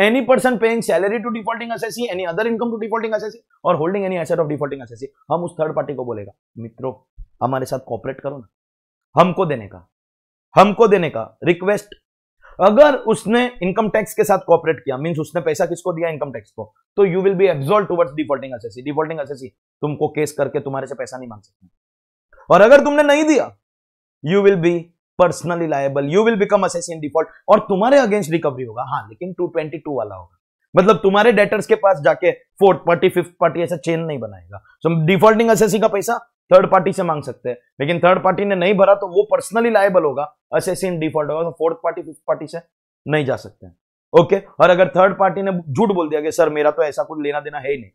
any person paying salary to defaulting assessee any other income to defaulting assessee और holding any asset of defaulting assessee हम उस थर्ड पार्टी को बोलेगा मित्रों हमारे साथ कॉपरेट करो ना हमको देने का हमको देने का रिक्वेस्ट अगर उसने इनकम टैक्स के साथ कॉपरेट किया मीन उसने पैसा किसको दिया इनकम टैक्स को तो you will be absolved towards defaulting assessee defaulting assessee तुमको केस करके तुम्हारे से पैसा नहीं मांग सकते और अगर तुमने नहीं दिया you will be personally liable you will become assessee in default और तुम्हारे अगेंस्ट रिकवरी होगा हाँ लेकिन टू वाला होगा मतलब तुम्हारे डेटर्स के पास जाके फोर्थ पार्टी फिफ्थ पार्टी ऐसा चेन नहीं बनाएगा सो डिफॉल्टिंग असेसी का पैसा थर्ड पार्टी से मांग सकते हैं लेकिन थर्ड पार्टी ने नहीं भरा तो वो पर्सनली लाइबल होगा असेसिन डिफॉल्ट होगा तो फोर्थ पार्टी फिफ्थ पार्टी से नहीं जा सकते हैं ओके और अगर थर्ड पार्टी ने झूठ बोल दिया कि सर मेरा तो ऐसा कुछ लेना देना है ही नहीं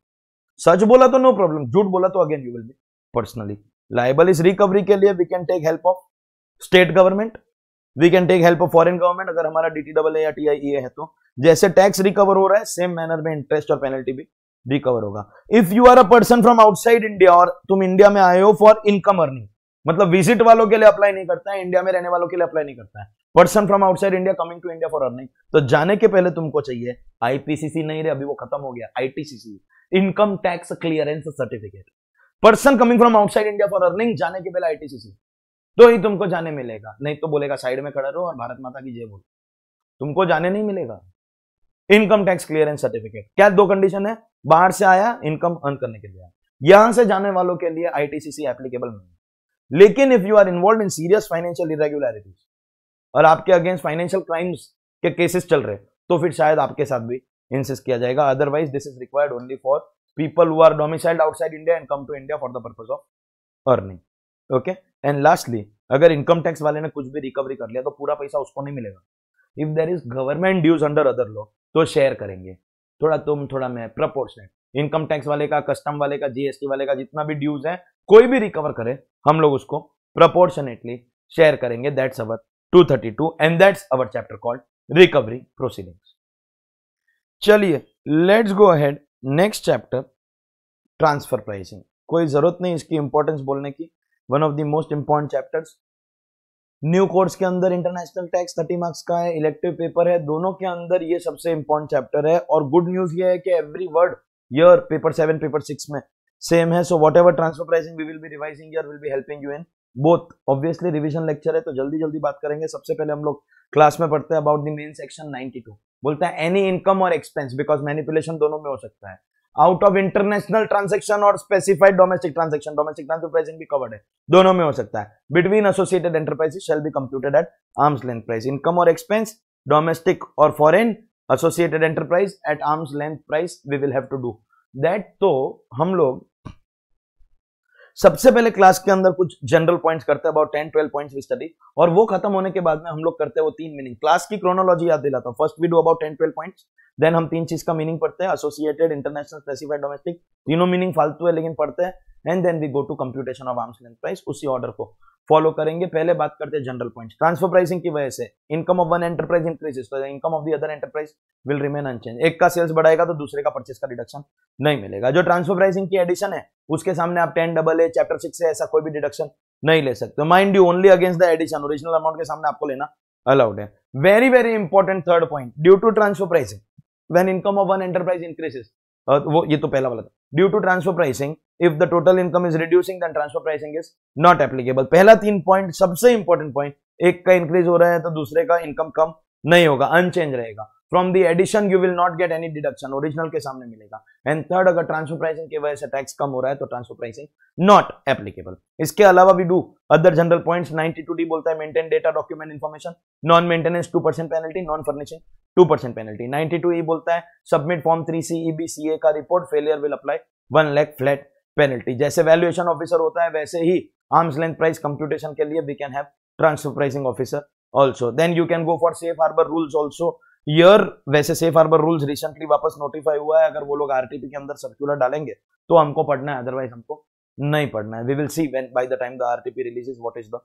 सच बोला तो नो प्रॉब्लम झूठ बोला तो again you will be personally liable is recovery के लिए we can take help of state government we can take help of foreign government अगर हमारा डी टी डबल ए या टी आई ए है तो जैसे टैक्स रिकवर हो रहा है सेम मैनर में इंटरेस्ट और पेनल्टी भी भी कवर होगा if you are a person from outside India और तुम इंडिया में आए हो फॉर इनकम अर्निंग मतलब विजिट वालों के लिए अप्लाई नहीं करता है इंडिया में रहने वालों के लिए अप्लाई नहीं करता है person from outside India coming to India for earning तो जाने के पहले तुमको चाहिए आईपीसीसी नहीं रहे अभी वो खत्म हो गया ITCC income tax clearance certificate person coming from outside India for earning जाने के पहले आईटीसीसी तो ही तुमको जाने मिलेगा नहीं तो बोलेगा साइड में खड़ा रहो और भारत माता की जय बोलो तुमको जाने नहीं मिलेगा इनकम टैक्स क्लियरेंस सर्टिफिकेट क्या दो कंडीशन है बाहर से आया इनकम अर्न करने के लिए यहां से जाने वालों के लिए आईटीसी एप्लीकेबल नहीं लेकिन if you are involved in serious financial irregularities और आपके अगेंस्ट फाइनेंशियल क्राइम्स के केसेस चल रहे तो फिर शायद आपके साथ भी इंसिस किया जाएगा otherwise this is required only for people who are domiciled outside India and come to India for the purpose of earning okay and lastly अगर इनकम टैक्स वाले ने कुछ भी रिकवरी कर लिया तो पूरा पैसा उसको नहीं मिलेगा if there is government dues under other law तो शेयर करेंगे थोड़ा तुम थोड़ा मैं प्रपोर्शनेट इनकम टैक्स वाले का कस्टम वाले का जीएसटी वाले का जितना भी ड्यूज है कोई भी रिकवर करे हम लोग उसको प्रपोर्शनेटली शेयर करेंगे that's our 232 and that's our chapter called recovery proceedings चलिए let's go ahead next chapter transfer pricing कोई जरूरत नहीं इसकी इंपॉर्टेंस बोलने की one of the most important chapters new course के अंदर इंटरनेशनल टैक्स थर्टी मार्क्स का है इलेक्टिव पेपर है दोनों के अंदर ये सबसे इंपॉर्टेंट चैप्टर है और गुड न्यूज ये है कि every word year paper seven paper six में सेम है so what ever transfer pricing we will be revising यर will be helping you in both obviously revision lecture है तो जल्दी जल्दी बात करेंगे सबसे पहले हम लोग क्लास में पढ़ते हैं about the main section ninety two बोलता है एनी इनकम और एक्सपेंस बिकॉज मैनिपुलेशन दोनों में हो सकता है आउट ऑफ इंटरनेशनल ट्रांजेक्शन और specified domestic transaction domestic pricing भी कवर्ड है दोनों में हो सकता है between associated enterprises shall be computed at arm's length price income और एक्सपेंस डोमेस्टिक और foreign associated enterprise at arm's length price we will have to do that तो हम लोग सबसे पहले क्लास के अंदर कुछ जनरल पॉइंट्स करते हैं अबाउट टेन ट्वेल्व पॉइंट्स की स्टडी और वो खत्म होने के बाद में हम लोग करते हैं वो तीन मीनिंग क्लास की क्रोनोलॉजी याद दिलाता हूँ first we do about ten twelve points then हम तीन चीज का मीनिंग पढ़ते हैं एसोसिएटेड इंटरनेशनल स्पेसिफाइड डोमेस्टिक तीनों मीनिंग फालतू है लेकिन पढ़ते हैं and then we go to computation of arms length price उसी ऑर्डर को फॉलो करेंगे पहले बात करते हैं जनरल पॉइंट ट्रांसफर प्राइसिंग की वजह से income of one enterprise increases तो income of the other enterprise will remain unchanged एक का सेल्स बढ़ाएगा तो दूसरे का परचेस का डिडक्शन नहीं मिलेगा जो ट्रांसफर प्राइसिंग की एडिशन है उसके सामने आप ten double A chapter six से ऐसा कोई भी डिडक्शन नहीं ले सकते mind you only against the addition original amount के सामने आपको लेना अलाउड है very very important third point due to transfer pricing when income of one enterprise increases वो ये तो पहला वाला था due to transfer pricing if the total income is reducing then transfer pricing is not applicable पहला तीन point सबसे important point एक का इंक्रीज हो रहा है तो दूसरे का इनकम कम नहीं होगा अनचेंज रहेगा from the addition you will not get any deduction original के सामने मिलेगा एंड थर्ड अगर ट्रांसफर प्राइसिंग की वजह से टैक्स कम हो रहा है तो ट्रांसफर प्राइसिंग नॉट एप्लीकेबल इसके अलावा भी two other general points 92 D बोलता है maintain data document information non maintenance 2% penalty non furnishing 2% penalty 92 E बोलता है submit form three C B C A का report failure will apply one lakh flat penalty जैसे valuation officer होता है वैसे ही आर्म्स लेंथ प्राइस कंप्यूटेशन के लिए we can have transfer pricing officer also then you can go for safe harbour rules also ईयर वैसे सेफ हार्बर रूल्स रिसेंटली वापस नोटिफाई हुआ है अगर वो लोग आरटीपी के अंदर सर्कुलर डालेंगे तो हमको पढ़ना है अदरवाइज हमको नहीं पढ़ना है we will see when by the time the RTP releases what is the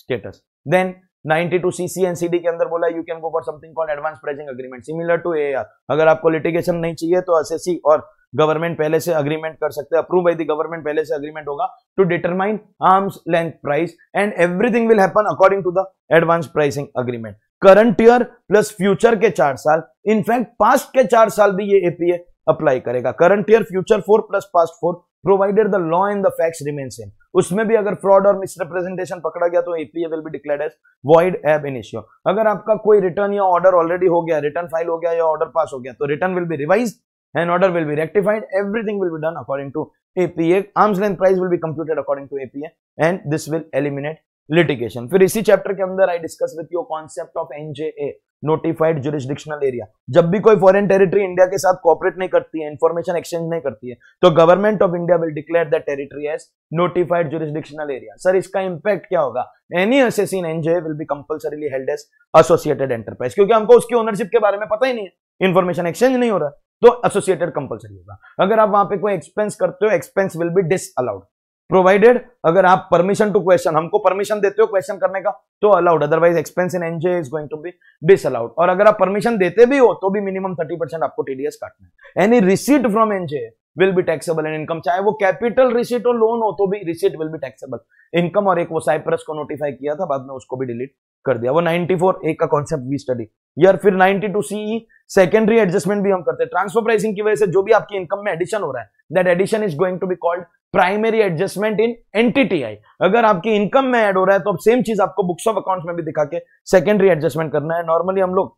status then 92 CC and CD के अंदर बोला you can go for something called advance pricing agreement similar to AR अगर आपको litigation नहीं चाहिए तो SSC और government पहले से अग्रीमेंट कर सकते हैं अप्रूव बाय द गवर्नमेंट पहले से अग्रीमेंट होगा to determine arms length price and everything will happen according to the advance pricing agreement current year plus future के चार साल इनफैक्ट पास्ट के चार साल भी ये एपीए अप्लाई करेगा current year future four plus past four provided the law and the facts remain same उसमें भी अगर फ्रॉड और मिसरिप्रेजेंटेशन पकड़ा गया तो APA will be declared as void ab initio अगर आपका कोई रिटर्न या ऑर्डर ऑलरेडी हो गया रिटर्न फाइल हो गया या ऑर्डर पास हो गया तो return will be revise and order will be rectified everything will be done according to APA arms length price will be computed according to APA and this will eliminate litigation फिर इसी chapter के अंदर I discuss with your concept of NJA notified jurisdictional area जब भी कोई foreign territory India के साथ cooperate नहीं करती है इंफॉर्मेशन एक्सचेंज नहीं करती है तो government of India will declare that territory as notified jurisdictional area sir इसका इंपैक्ट क्या होगा any assessee in NJA will be compulsorily held as associated enterprise क्योंकि हमको उसकी ओनरशिप के बारे में पता ही नहीं है इंफॉर्मेशन एक्सचेंज नहीं हो रहा तो एसोसिएटेड कंपलसरी होगा अगर आप वहां पे कोई एक्सपेंस करते हो expense will be disallowed provided अगर आप परमिशन टू क्वेश्चन हमको परमिशन देते हो क्वेश्चन करने का तो allowed otherwise expense in NJ is going to be disallowed और अगर आप परमिशन देते भी हो तो भी मिनिमम थर्टी परसेंट आपको टीडीएस काटना है any receipt from NJ will be taxable and income चाहे वो कैपिटल रिसीट हो लोन हो तो भी receipt will be taxable income और एक वो साइप्रस को नोटिफाई किया था बाद में उसको भी डिलीट कर दिया वो 94 ए का कॉन्सेप्ट वी स्टडी यार फिर 92 सीई सेकेंडरी एडजस्टमेंट भी हम करते हैं ट्रांसफर प्राइसिंग की वजह से जो भी आपकी इनकम में एडिशन हो रहा है that addition is going to be called primary adjustment in NTTI अगर आपकी इनकम में ऐड हो रहा है तो अब सेम चीज आपको बुक्स ऑफ अकाउंट्स में भी दिखा के सेकेंडरी एडजस्टमेंट करना है नॉर्मली हम लोग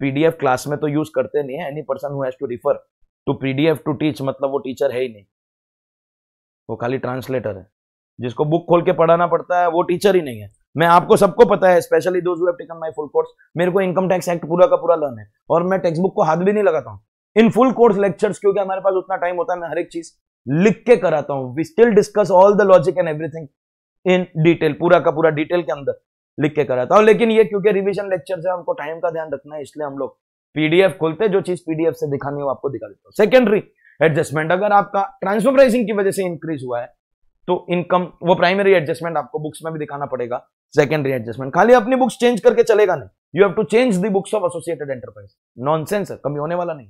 पीडीएफ क्लास में तो यूज करते नहीं है any person who to refer to PDF to teach मतलब वो टीचर है ही नहीं वो खाली ट्रांसलेटर है जिसको बुक खोल के पढ़ाना पड़ता है वो टीचर ही नहीं है मैं आपको सबको पता है specially those have taken my full course मेरे को इनकम टैक्स एक्ट पूरा का पूरा लर्न है और मैं टेक्स्ट बुक को हाथ भी नहीं लगाता हूँ इन फुल कोर्स लेक्चर्स क्योंकि हमारे पास उतना टाइम होता है मैं हर एक चीज लिख के कराता हूं we still discuss all the logic and everything in detail पूरा का पूरा डिटेल के अंदर लिख के कराता हूं लेकिन ये क्योंकि रिविजन लेक्चर से हमको टाइम का ध्यान रखना है इसलिए हम लोग पीडीएफ खोलते जो चीज पीडीएफ से दिखानी हो आपको दिखा देता हूँ सेकेंडरी एडजस्टमेंट अगर आपका ट्रांसफर प्राइसिंग की वजह से इंक्रीज हुआ है तो इनकम वो प्राइमरी एडजस्टमेंट आपको बुक्स में भी दिखाना पड़ेगा सेकेंडरी एडजस्टमेंट खाली अपनी बुक्स चेंज करके चलेगा नहीं you have to change the books of associated enterprise nonsense है कमी होने वाला नहीं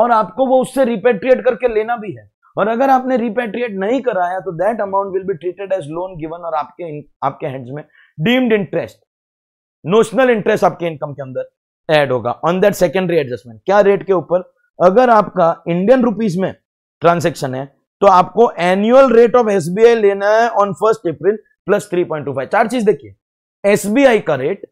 और आपको वो उससे रिपेट्रिएट करके लेना भी है और अगर आपने रिपेट्रिएट नहीं कराया तो that amount will be treated as loan given और आपके आपके हैंड्स में डीम्ड इंटरेस्ट नोशनल इंटरेस्ट आपके इनकम के अंदर एड होगा ऑन दैट सेकेंडरी एडजस्टमेंट क्या रेट के ऊपर अगर आपका इंडियन रुपीज में ट्रांजेक्शन है तो आपको एनुअल रेट ऑफ एस लेना है on first April plus three point two five चार चीज देखिए एसबीआई का rate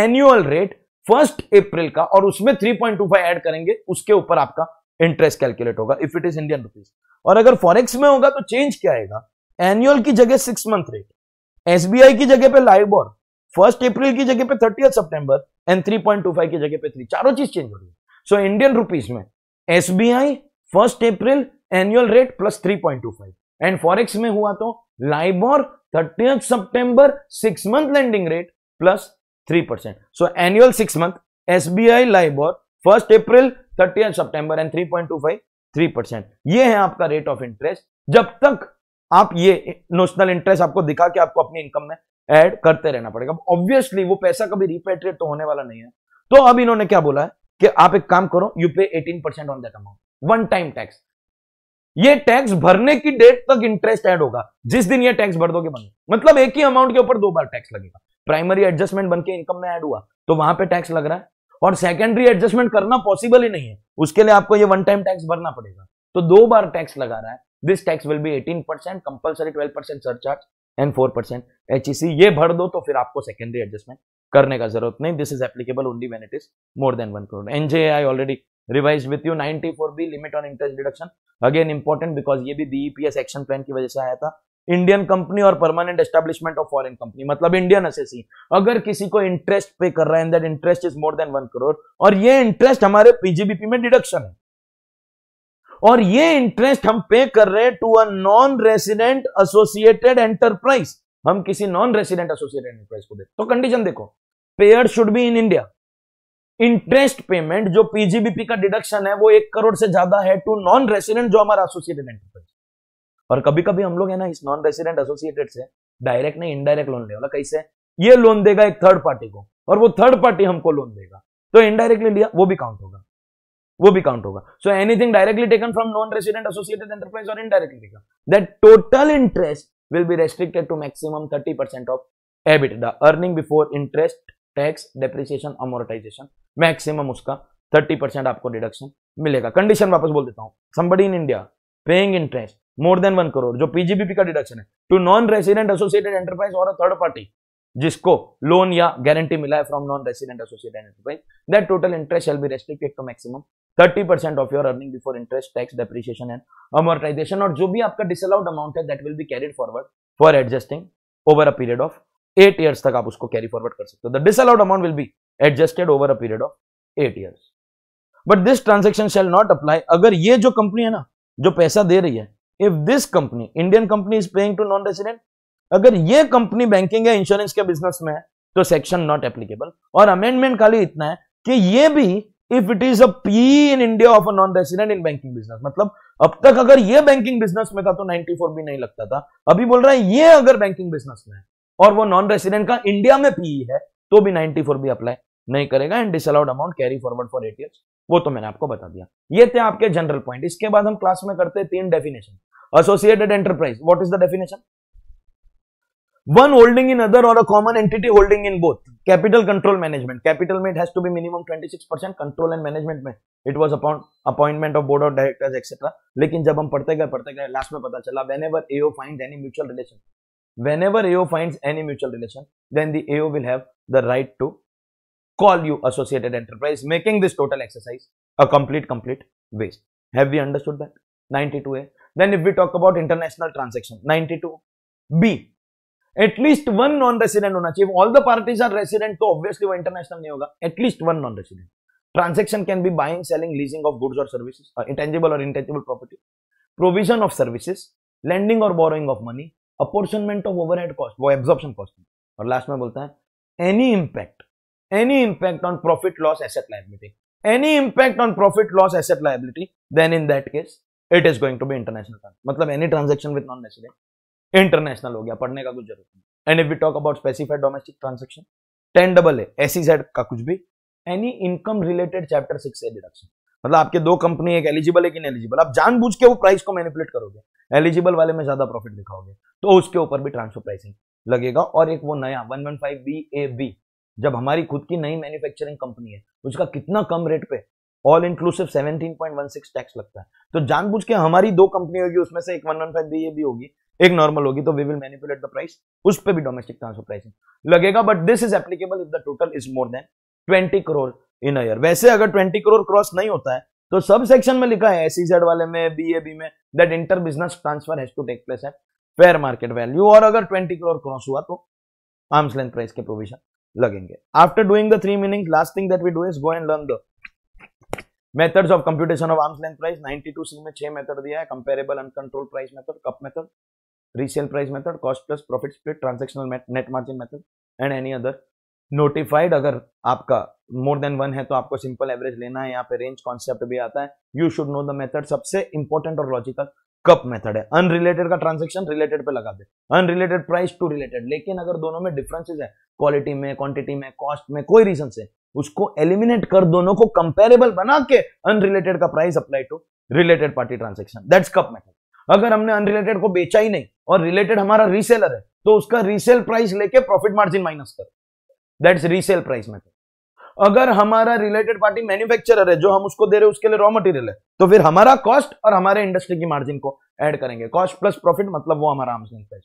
annual rate first April का और उसमें three point two five add करेंगे उसके ऊपर आपका इंटरेस्ट कैलकुलेट होगा if it is Indian rupees और अगर फॉरेक्स में होगा तो चेंज क्या आएगा एनुअल की जगह सिक्स मंथ रेट एसबीआई की जगह पे लाइबोर फर्स्ट अप्रैल की जगह पे थर्टी सितंबर and three point two five की जगह पे थ्री चारों चीज चेंज हो रही है सो इंडियन रुपीज में SBI first April annual rate plus three point two five and forex में हुआ तो लाइबोर थर्टी सितंबर six month lending rate plus three percent so annual six month SBI LIBOR first April thirty September and three point two five three percent ये है आपका rate of interest जब तक आप ये नोशनल इंटरेस्ट आपको दिखा के आपको अपनी इनकम में ऐड करते रहना पड़ेगा ऑब्वियसली वो पैसा कभी रिपेट्रेट तो होने वाला नहीं है तो अब इन्होंने क्या बोला है कि आप एक काम करो you pay eighteen percent on that amount one time tax ये टैक्स भरने की डेट तक इंटरेस्ट ऐड होगा जिस दिन ये टैक्स भर दोगे बन मतलब एक ही अमाउंट के ऊपर दो बार टैक्स लगेगा प्राइमरी एडजस्टमेंट बनके इनकम में ऐड हुआ तो वहां पे टैक्स लग रहा है और सेकेंडरी एडजस्टमेंट करना पॉसिबल ही नहीं है उसके लिए आपको ये वन टाइम टैक्स भरना पड़ेगा तो दो बार टैक्स लगा रहा है this tax will be 18 percent compulsory 12 percent surcharge and four percent H ये भर दो तो फिर आपको सेकेंडरी एडजस्टमेंट करने का जरूरत नहीं this is applicable only when it is more than one crore NJ I already revise with you ninety B limit on interest deduction again important because ये भी डीईपीएस एक्शन प्लान की वजह से आया था इंडियन कंपनी और permanent establishment of foreign company मतलब Indian SSC अगर किसी को इंटरेस्ट पे कर रहा है that interest is more than one crore और ये इंटरेस्ट हमारे पीजीबीपी में डिडक्शन है और ये इंटरेस्ट हम पे कर रहे हैं to a non resident associated enterprise हम किसी नॉन रेसिडेंट एसोसिएटेड एंटरप्राइज को देते तो कंडीशन देखो payer should be in India interest payment जो पीजीबीपी का डिडक्शन है वो एक करोड़ से ज्यादा है टू नॉन रेसिडेंट जो हमारा एसोसिएटेड एंटरप्राइज और कभी कभी हम लोग है ना इस नॉन रेसिडेंट एसोसिएटेड से डायरेक्ट नहीं इनडायरेक्ट लोन लेने वाला कैसे ये लोन देगा एक थर्ड पार्टी को और वो थर्ड पार्टी हमको लोन देगा तो इनडायरेक्टली लिया वो भी काउंट होगा वो भी काउंट होगा so anything directly taken from non resident associated enterprise और indirectly taken that total interest will be restricted to maximum thirty percent of EBIT the earning before interest tax depreciation amortization maximum उसका thirty percent आपको deduction मिलेगा condition वापस बोल देता हूं somebody in India paying interest more than one crore जो PGBP का deduction है to non resident associated enterprise और थर्ड पार्टी जिसको लोन या गारंटी मिला है from non resident associated enterprise that total interest shall be restricted to maximum 30% of your earning before interest tax depreciation and amortization और जो भी आपका disallowed amount है that will be carried forward for adjusting over a period of eight years तक आप उसको carry forward कर सकते हो the disallowed amount will be adjusted over a period of eight years but this transaction shall not apply अगर ये जो company है ना जो पैसा दे रही है if this company Indian company is paying to non resident अगर ये कंपनी बैंकिंग या इंश्योरेंस के बिजनेस में है तो सेक्शन नॉट एप्लीकेबल और अमेंडमेंट खाली इतना है कि ये भी if it is a P in India of a non resident in banking business मतलब अब तक अगर ये बैंकिंग बिजनेस में था तो 94 भी नहीं लगता था अभी बोल रहा है ये अगर बैंकिंग बिजनेस में है और वो नॉन रेसिडेंट का इंडिया में पीई है तो भी 94 भी अप्लाई नहीं करेगा and disallowed amount carry forward for ATS वो तो मैंने आपको बता दिया ये थे आपके जनरल पॉइंट इसके बाद हम क्लास में करते हैं तीन definition associated enterprise what is the definition one holding in other और common entity holding in both capital control management capital में it has to be minimum 26% control and management में it was upon appointment of board of directors etcetera लेकिन जब हम पढ़ते गए पढ़ते गए लास्ट में पता चला whenever AO find any mutual relation whenever AO finds any mutual relation then the AO will have the right to call you associated enterprise, making this total exercise a complete, complete waste. Have we understood that? 92A. Then if we talk about international transaction, 92B. At least one non-resident owner. चाहिए. All the parties are resident, so obviously वो international yoga At least one non-resident. Transaction can be buying, selling, leasing of goods or services, or uh, intangible or intangible property. Provision of services, lending or borrowing of money, apportionment of overhead cost, or absorption cost. or last में बोलता any impact any impact on profit loss asset liability any impact on profit loss asset liability then in that case it is going to be international मतलब any transaction with non resident international हो गया पढ़ने का कुछ जरूरत नहीं and if we talk about specified domestic transaction ten double A S Z का कुछ भी any income related chapter six A deduction मतलब आपके दो कंपनी एक एलिजिबल एक इन एलिजिबल आप जानबूझ के वो प्राइस को मैनिपुलेट करोगे एलिजिबल वाले में ज्यादा प्रॉफिट दिखाओगे तो उसके ऊपर भी ट्रांसफर प्राइसिंग लगेगा और एक वो नया one one five B A B जब हमारी खुद की नई मैन्युफैक्चरिंग कंपनी है तो उसका कितना कम रेट पे ऑल इंक्लूसिव 17.16 टैक्स लगता है तो जानबूझ के हमारी दो कंपनी होगी उसमें से एक वन फाइव भी ये भी होगी एक नॉर्मल होगी तो we will manipulate the price उस पर भी डोमेस्टिक ट्रांसफर प्राइसिंग लगेगा but this is applicable if the total is more than twenty crore in a year वैसे अगर ट्वेंटी करोड़ क्रॉस नहीं होता है तो सब सेक्शन में लिखा है एस e वाले में बी में that inter business transfer has to take place है फेयर मार्केट वैल्यू और अगर ट्वेंटी करोड़ क्रॉस हुआ तो आर्म्स लेंथ प्राइस के प्रोविजन लगेंगे after doing the three meaning last thing that we do is go and learn the methods of computation of arms length price 92 C में छह method दिया है comparable uncontrol price method CUP method resale price method cost plus profit split transactional net margin method and any other notified अगर आपका मोर than one है तो आपको simple average लेना है यहाँ पे रेंज कॉन्सेप्ट भी आता है you should know the method सबसे इंपॉर्टेंट और लॉजिकल कप मेथड है अनरिलेटेड का ट्रांजेक्शन रिलेटेड पे लगा दे अनरिलेटेड प्राइस टू रिलेटेड लेकिन अगर दोनों में डिफरेंसेस है क्वालिटी में क्वांटिटी में कॉस्ट में कोई रीजन से उसको एलिमिनेट कर दोनों को कंपेरेबल बना के अनरिलेटेड का price apply to related party transaction that's CUP method अगर हमने अनरिलेटेड को बेचा ही नहीं और रिलेटेड हमारा रीसेलर है तो उसका रीसेल प्राइस लेके प्रॉफिट मार्जिन माइनस कर दैट्स रीसेल प्राइस मेथड अगर हमारा रिलेटेड पार्टी मैन्युफैक्चरर है जो हम उसको दे रहे हैं उसके लिए रॉ मटेरियल है तो फिर हमारा कॉस्ट और हमारे इंडस्ट्री की मार्जिन को ऐड करेंगे कॉस्ट प्लस प्रॉफिट मतलब वो हमारा आर्म्स लेंथ प्राइस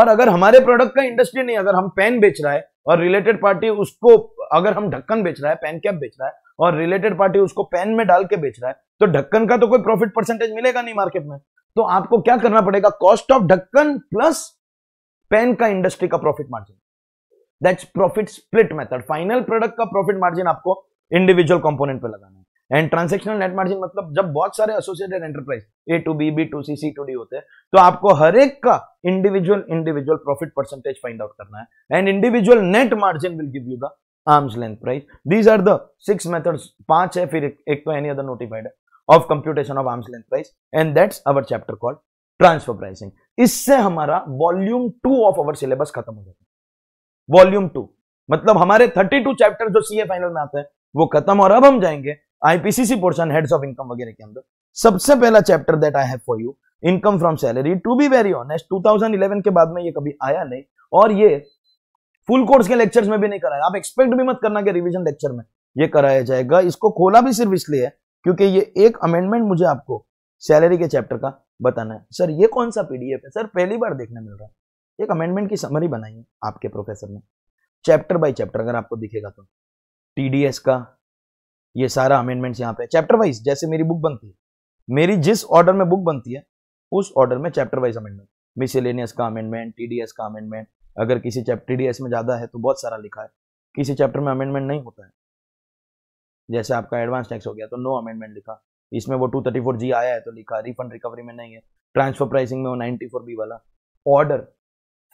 और अगर हमारे प्रोडक्ट का इंडस्ट्री नहीं अगर हम पेन बेच रहा है और रिलेटेड पार्टी उसको अगर हम ढक्कन बेच रहा है पेन कैप बेच रहा है और रिलेटेड पार्टी उसको पेन में डाल के बेच रहा है तो ढक्कन का तो कोई प्रॉफिट परसेंटेज मिलेगा नहीं मार्केट में तो आपको क्या करना पड़ेगा कॉस्ट ऑफ ढक्कन प्लस पेन का इंडस्ट्री का profit margin that's profit split method final product का प्रॉफिट मार्जिन आपको इंडिविजुअल कंपोनेंट पे लगाना है एंड ट्रांजेक्शनल नेट मार्जिन मतलब जब बहुत सारे associated enterprise A to B B to C C to D होते हैं तो आपको हर एक का individual individual profit percentage find out करना है and individual net margin will give you the arm's length price these are the six methods पांच है फिर एक तो एनी अदर नोटिफाइड है of computation of arms length price and that's our chapter called transfer pricing इससे हमारा volume two of our syllabus खत्म हो जाता है वॉल्यूम टू मतलब हमारे थर्टी टू चैप्टर जो सीए फाइनल में आते हैं वो खत्म और अब हम जाएंगे IPCC portion heads of income वगैरह के अंदर सबसे पहला chapter that I have for you income from salary to be very honest 2011 के बाद में ये कभी आया नहीं और ये फुल कोर्स के लेक्चर्स में भी नहीं कराया आप एक्सपेक्ट भी मत करना कि रिवीजन लेक्चर में ये कराया जाएगा इसको खोला भी सिर्फ इसलिए क्योंकि ये एक अमेंडमेंट मुझे आपको सैलरी के चैप्टर का बताना है सर ये कौन सा पीडीएफ है सर पहली बार देखने मिल रहा है एक अमेंडमेंट की समरी बनाई है आपके प्रोफेसर ने चैप्टर बाय चैप्टर अगर आपको दिखेगा तो टीडीएस का ये सारा अमेंडमेंट्स यहाँ पे चैप्टर वाइज जैसे मेरी बुक बनती है मेरी जिस ऑर्डर में बुक बनती है उस ऑर्डर में चैप्टर वाइज अमेंडमेंट मिसेलेनियस का अमेंडमेंट टीडीएस का अमेंडमेंट अगर किसी चैप्टर टीडीएस में ज़्यादा है तो बहुत सारा लिखा है किसी चैप्टर में अमेंडमेंट नहीं होता है जैसे आपका एडवांस टैक्स हो गया तो नो अमेंडमेंट लिखा इसमें वो टू थर्टी फोर जी आया है तो लिखा रिफंड रिकवरी में नहीं है ट्रांसफर प्राइसिंग में वो नाइनटी फोर बी वाला order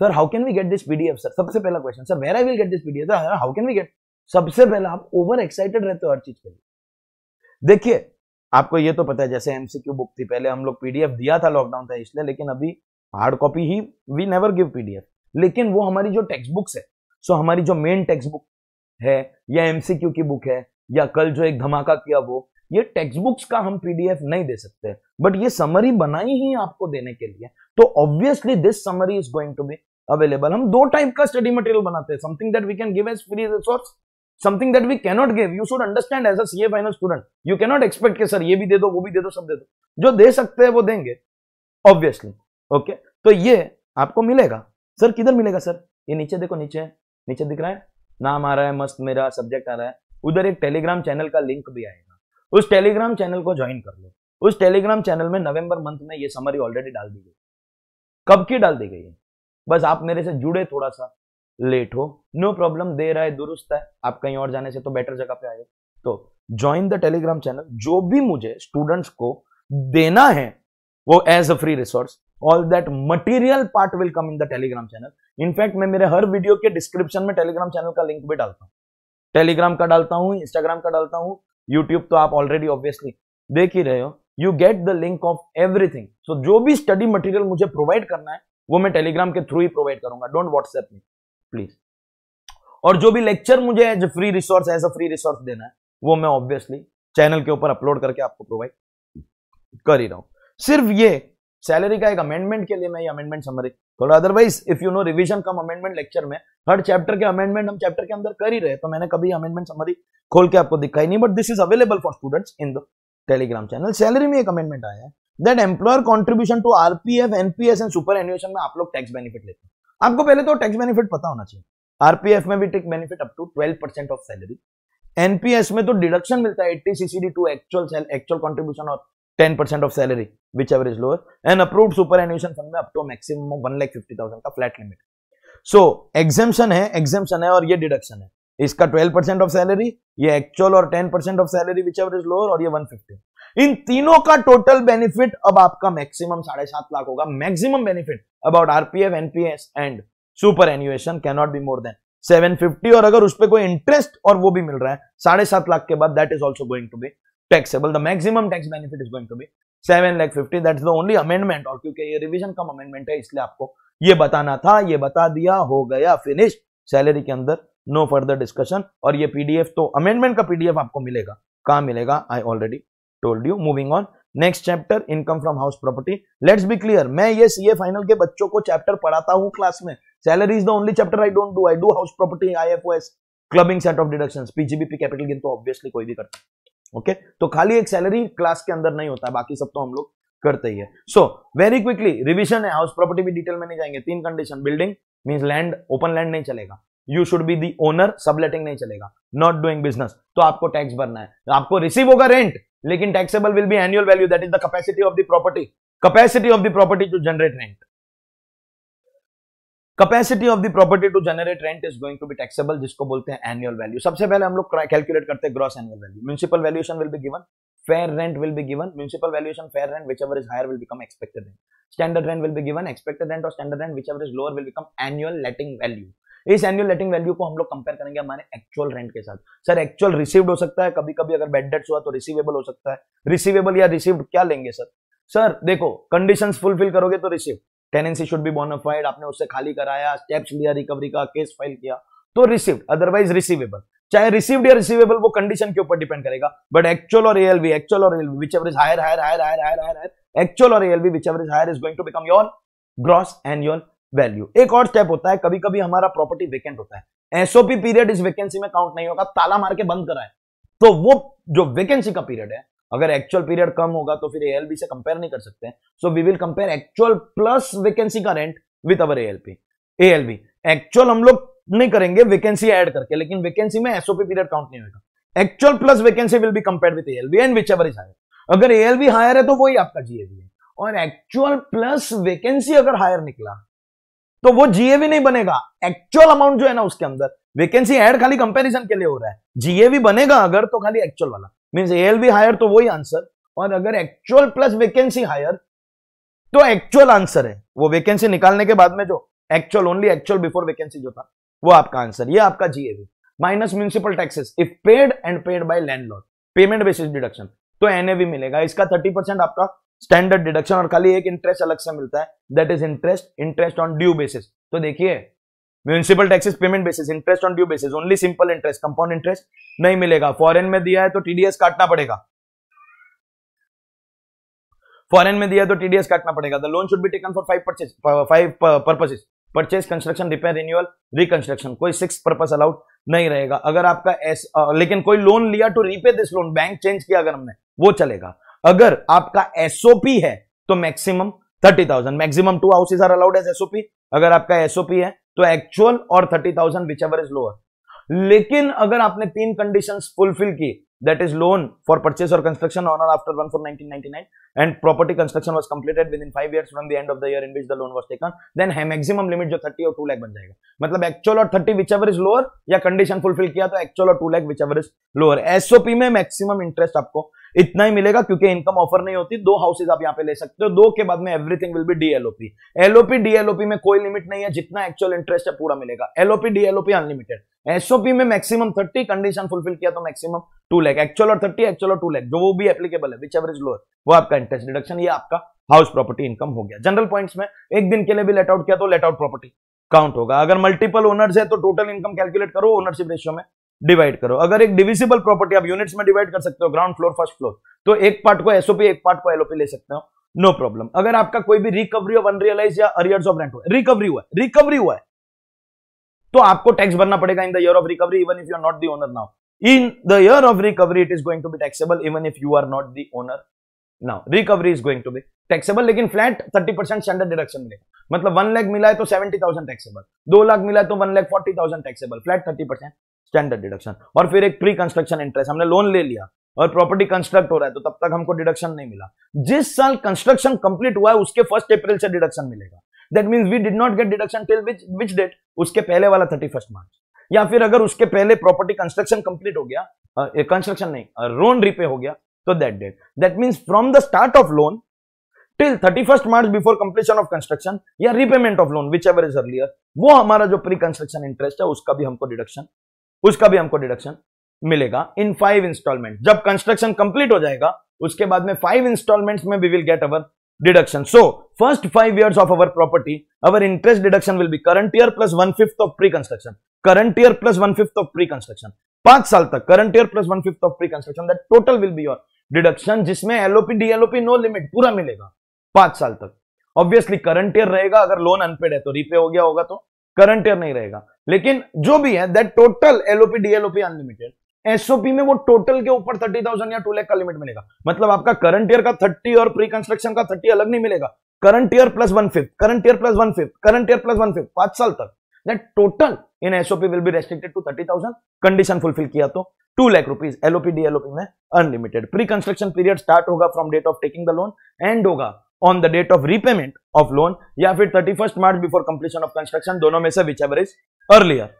sir how can we get this PDF sir सबसे पहला question sir where I will get this PDF how can we get सबसे पहले आप ओवर एक्साइटेड रहते हो हर चीज के लिए देखिए आपको ये तो पता है जैसे एमसीक्यू बुक थी पहले हम लोग पीडीएफ दिया था लॉकडाउन था इसलिए लेकिन अभी हार्ड कॉपी ही वी नेवर गिव पीडीएफ लेकिन वो हमारी जो टेक्स्ट बुक्स है सो हमारी जो मेन टेक्स्ट बुक है या एमसीक्यू की बुक है या कल जो एक धमाका किया वो ये टेक्स्ट बुक्स का हम पीडीएफ नहीं दे सकते बट ये समरी बनाई ही आपको देने के लिए तो obviously this summary is going to be available हम दो टाइप का स्टडी मटेरियल बनाते हैं something that we can give as free resource something that we cannot give you should understand as a CA final student you cannot expect के sir ये भी दे दो वो भी दे दो सब दे दो जो दे सकते हैं वो देंगे ऑब्वियसली ओके okay? तो ये आपको मिलेगा सर किधर मिलेगा सर ये नीचे देखो नीचे नीचे दिख रहा है नाम आ रहा है मस्त मेरा सब्जेक्ट आ रहा है उधर एक टेलीग्राम चैनल का लिंक भी आएगा उस टेलीग्राम चैनल को ज्वाइन कर लो उस टेलीग्राम चैनल में नवंबर मंथ में ये समरी ऑलरेडी डाल दी गई कब की डाल दी गई है बस आप मेरे से जुड़े थोड़ा सा लेट हो नो प्रॉब्लम दे रहा है दुरुस्त है आप कहीं और जाने से तो बेटर जगह पे आए तो ज्वाइन द टेलीग्राम चैनल जो भी मुझे स्टूडेंट्स को देना है वो as a free resource all that material part will come in the Telegram channel in fact मैं मेरे हर वीडियो के डिस्क्रिप्शन में टेलीग्राम चैनल का लिंक भी डालता हूँ टेलीग्राम का डालता हूँ इंस्टाग्राम का डालता हूँ यूट्यूब तो आप ऑलरेडी ऑब्वियसली देख ही रहे हो you get the link of everything so जो भी स्टडी मटेरियल मुझे प्रोवाइड करना है वो मैं टेलीग्राम के थ्रू ही प्रोवाइड करूंगा डोंट व्हाट्सएप में प्लीज और जो भी लेक्चर मुझे जो free resource as a free resource देना है वो मैं ऑब्वियसली चैनल के ऊपर अपलोड करके आपको प्रोवाइड कर ही रहा हूं सिर्फ ये सैलरी का एक अमेंडमेंट के लिए मैं ये अमेंडमेंट समरी थोड़ा otherwise if you know revision cum amendment lecture में हर चैप्टर के अमेंडमेंट हम चैप्टर के अंदर कर ही रहे तो मैंने कभी अमेंडमेंट समरी खोल के आपको दिखाई नहीं but this is available for students in the Telegram channel salary में एक अमेंडमेंट आया है that employer contribution to RPF NPS and superannuation में आप लोग टैक्स बेनिफिट लेते हैं आपको पहले तो टैक्स बेनिफिट पता होना चाहिए आरपीएफ में भी tax benefit up to twelve percent of salary NPS में तो डिडक्शन मिलता है eighty CCD two actual actual contribution और ten percent of salary which ever is lower and approve superannuation fund में up to maximum one lakh fifty thousand का flat limit so exemption है exemption है और ये deduction है इसका 12 percent of salary ये एक्चुअल और 10 percent of salary which ever is lower और ये 150 इन तीनों का टोटल बेनिफिट अब आपका मैक्सिमम साढ़े सात लाख होगा maximum benefit about RPF NPS and superannuation not be more than 750 और अगर उस पर कोई इंटरेस्ट और वो भी मिल रहा है साढ़े सात लाख के बाद that is also going to be taxable the maximum tax benefit is going to be seven lakh fifty that is the only amendment और क्योंकि ये रिविजन कम अमेंडमेंट है इसलिए आपको ये बताना था ये बता दिया हो गया फिनिश सैलरी के अंदर नो फर्दर डिस्कशन और ये पीडीएफ तो अमेंडमेंट का पीडीएफ आपको मिलेगा कहा मिलेगा I already told you moving on next chapter income from house property let's be clear मैं ये सीए फाइनल के बच्चों को चैप्टर पढ़ाता हूँ क्लास में salary is the only chapter I don't do I do house property IFOS clubbing set off deduction PGBP capital gain तो obviously कोई भी करता है ओके okay? तो खाली एक सैलरी क्लास के अंदर नहीं होता है बाकी सब तो हम लोग करते ही है सो वेरी क्विकली रिविजन है हाउस प्रॉपर्टी भी डिटेल में नहीं जाएंगे तीन condition building mean land open land नहीं चलेगा you should be the owner subletting नहीं चलेगा नॉट डूइंग बिजनेस तो आपको टैक्स भरना है आपको रिसीव होगा रेंट लेकिन taxable will be annual value that is the capacity of the property capacity of the property to generate rent capacity of the property to generate rent is going to be taxable जिसको बोलते हैं annual value सबसे पहले हम लोग calculate करते हैं gross annual value municipal valuation will be given fair rent will be given municipal valuation fair rent which ever is higher will become expected rent standard rent will be given expected rent और standard rent which ever is lower will become annual letting value इस annual letting value को हम लोग compare करेंगे हमारे actual rent के साथ sir actual received हो सकता है कभी कभी अगर बेड डेट्स हुआ तो रिसीवेबल हो सकता है रिसीवेबल या रिसीव्ड क्या लेंगे सर सर देखो कंडीशन फुलफिल करोगे तो receive tenancy should be bona fide आपने उससे खाली कराया स्टेप्स लिया रिकवरी का केस फाइल किया तो रिसीव्ड अदरवाइज रिसीवेबल चाहे रिसीव्ड या रिसीवेबल वो कंडीशन के ऊपर डिपेंड करेगा बट एक्चुअल और एल बी एक्चुअल और ALV which ever is higher higher higher higher higher higher actual और L B which ever is higher is going to become your gross and your value एक और step होता है कभी कभी हमारा प्रॉपर्टी वेकेंट होता है एसओपी पीरियड इस वैकेंसी में काउंट नहीं होगा ताला मार के बंद कराए तो वो जो वैकेंसी का पीरियड है अगर एक्चुअल पीरियड कम होगा तो फिर ए से कंपेयर नहीं कर सकते so we will compare actual plus vacancy का rent with our ALP ALB actual हम लोग नहीं करेंगे वैकेंसी ऐड करके लेकिन वैकेंसी में एसओपी पीरियड काउंट नहीं होगा actual plus vacancy will be compare with ALB and which ever is higher अगर एएलबी हायर है तो वही आपका जीएबी है और एक्चुअल प्लस वैकेंसी अगर हायर निकला तो वो जीए भी नहीं बनेगा एक्चुअल अमाउंट जो है ना उसके अंदर वैकेंसी एड खाली कंपेरिजन के लिए हो रहा है जीए भी बनेगा अगर तो खाली एक्चुअल वाला मीन्स एल भी हायर तो वही आंसर और अगर एक्चुअल प्लस वैकेंसी हायर तो एक्चुअल आंसर है वो वैकेंसी निकालने के बाद में जो actual only actual before vacancy जो था वो आपका आंसर ये आपका GAV minus municipal taxes if paid and paid by landlord payment basis deduction तो एनएवी मिलेगा इसका थर्टी परसेंट आपका स्टैंडर्ड डिडक्शन और खाली एक इंटरेस्ट अलग से मिलता है that is interest interest on due basis तो देखिए municipal taxes payment basis interest on due basis only simple interest compound interest नहीं मिलेगा फॉरेन में दिया है तो टीडीएस काटना पड़ेगा फॉरेन में दिया तो टीडीएस काटना पड़ेगा the loan should be taken for five purchase five purposes purchase construction repair renewal reconstruction कोई सिक्स पर्पज अलाउड नहीं रहेगा अगर आपका एस, आ, लेकिन कोई लोन लिया to repay this loan bank change किया अगर हमने वो चलेगा अगर आपका एसओपी है तो maximum thirty thousand maximum two houses are allowed as SOP अगर आपका एसओपी है तो एक्चुअल और thirty thousand which ever is lower लेकिन अगर आपने तीन कंडीशंस फुलफिल की that is loan for purchase और कंस्ट्रक्शन ऑन और after one four nineteen and property construction was completed within five year from the end of the year in which the loan was taken then है maximum limit जो thirty और two lakh बन जाएगा मतलब actual और thirty which ever is lower या condition fulfil किया तो एक्चुअल और two lakh which ever is lower SOP में मैक्सिमम इंटरेस्ट आपको इतना ही मिलेगा क्योंकि इनकम ऑफर नहीं होती दो हाउसेज आप यहाँ पे ले सकते हो दो के बाद में everything will be DLOP LOP DLOP में कोई लिमिट नहीं है जितना एक्चुअल इंटरेस्ट है पूरा मिलेगा एलओपी डीएलओपी अनलिमिटेड एसओपी में मैक्सिमम थर्टी कंडीशन फुलफिल किया तो मैक्सिमम टू लैख एक्चुअल और थर्टी एक्चुअल और टू लैक जो वो भी एप्लीकेबल है विच एवरेज लोअर वो आपका इंटरेस्ट डिडक्शन ये आपका हाउस प्रॉपर्टी इनकम हो गया जनरल पॉइंट्स में एक दिन के लिए भी लेट आउट किया तो लेट आउट प्रॉपर्टी काउंट होगा अगर मल्टीपल ओनर्स है तो टोटल इनकम कैलकुलेट करो ओनरशिप रेशियो में डिवाइड करो अगर एक डिविजिबल प्रॉपर्टी आप यूनिट्स में डिवाइड कर सकते हो ग्राउंड फ्लोर फर्स्ट फ्लोर तो एक पार्ट को एसओपी एक पार्ट को एलओपी ले सकते हो नो प्रॉब्लम अगर आपका कोई भी रिकवरी ऑफ अनरियलाइज या अरियर्स ऑफ रेंट हुआ रिकवरी हुआ रिकवरी हुआ है तो आपको टैक्स भरना पड़ेगा in the year of recovery even if you are not the owner now in the year of recovery it is going to be taxable even if you are not the owner now recovery is going to be taxable लेकिन flat thirty percent standard deduction मिलेगा मतलब one lakh मिला है तो seventy thousand taxable दो लाख मिला है तो one lakh forty thousand taxable flat thirty percent standard deduction और फिर एक प्री कंस्ट्रक्शन इंटरेस्ट हमने लोन ले लिया और प्रॉपर्टी कंस्ट्रक्ट हो रहा है तो तब तक हमको डिडक्शन नहीं मिला जिस साल कंस्ट्रक्शन कंप्लीट हुआ है उसके फर्स्ट अप्रैल से डिडक्शन मिलेगा that means we did not get deduction till which which date उसके पहले वाला थर्टी फर्स्ट मार्च या फिर अगर उसके पहले प्रॉपर्टी कंस्ट्रक्शन कंप्लीट हो गया कंस्ट्रक्शन uh, नहीं लोन uh, रिपे हो गया तो that date that means from the start of loan till thirty first March before completion of construction या repayment of loan which ever is earlier वो हमारा जो प्री कंस्ट्रक्शन इंटरेस्ट है उसका भी हमको डिडक्शन उसका भी हमको डिडक्शन मिलेगा इन फाइव इंस्टॉलमेंट जब कंस्ट्रक्शन कंप्लीट हो जाएगा उसके बाद में फाइव इंस्टॉलमेंट्स में we will get our deduction so first five year of our property our interest deduction will be current year plus one fifth of pre construction current year plus one fifth of pre construction पांच साल तक current year plus one fifth of pre construction that total will be your deduction जिसमें LOP डीएलओपी no limit पूरा मिलेगा पांच साल तक obviously current year रहेगा अगर लोन अनपेड है तो रीपे हो गया होगा तो करंट ईयर नहीं रहेगा लेकिन जो भी है that total LOP DLOP unlimited SOP में वो टोटल के ऊपर थर्टी थाउजेंड या टू लैख का लिमिट मिलेगा मतलब आपका करंट ईयर का थर्टी और प्री कंस्ट्रक्शन का थर्टी अलग नहीं मिलेगा current year plus one fifth current year plus one fifth current year plus one fifth पांच साल तक that total in SOP will be restricted to thirty thousand condition fulfil किया तो to lakh rupees LOP DLOP में unlimited pre construction period start होगा from date of taking the loan end होगा on the date of repayment of loan या फिर thirty first March before completion of construction दोनों में से which ever is earlier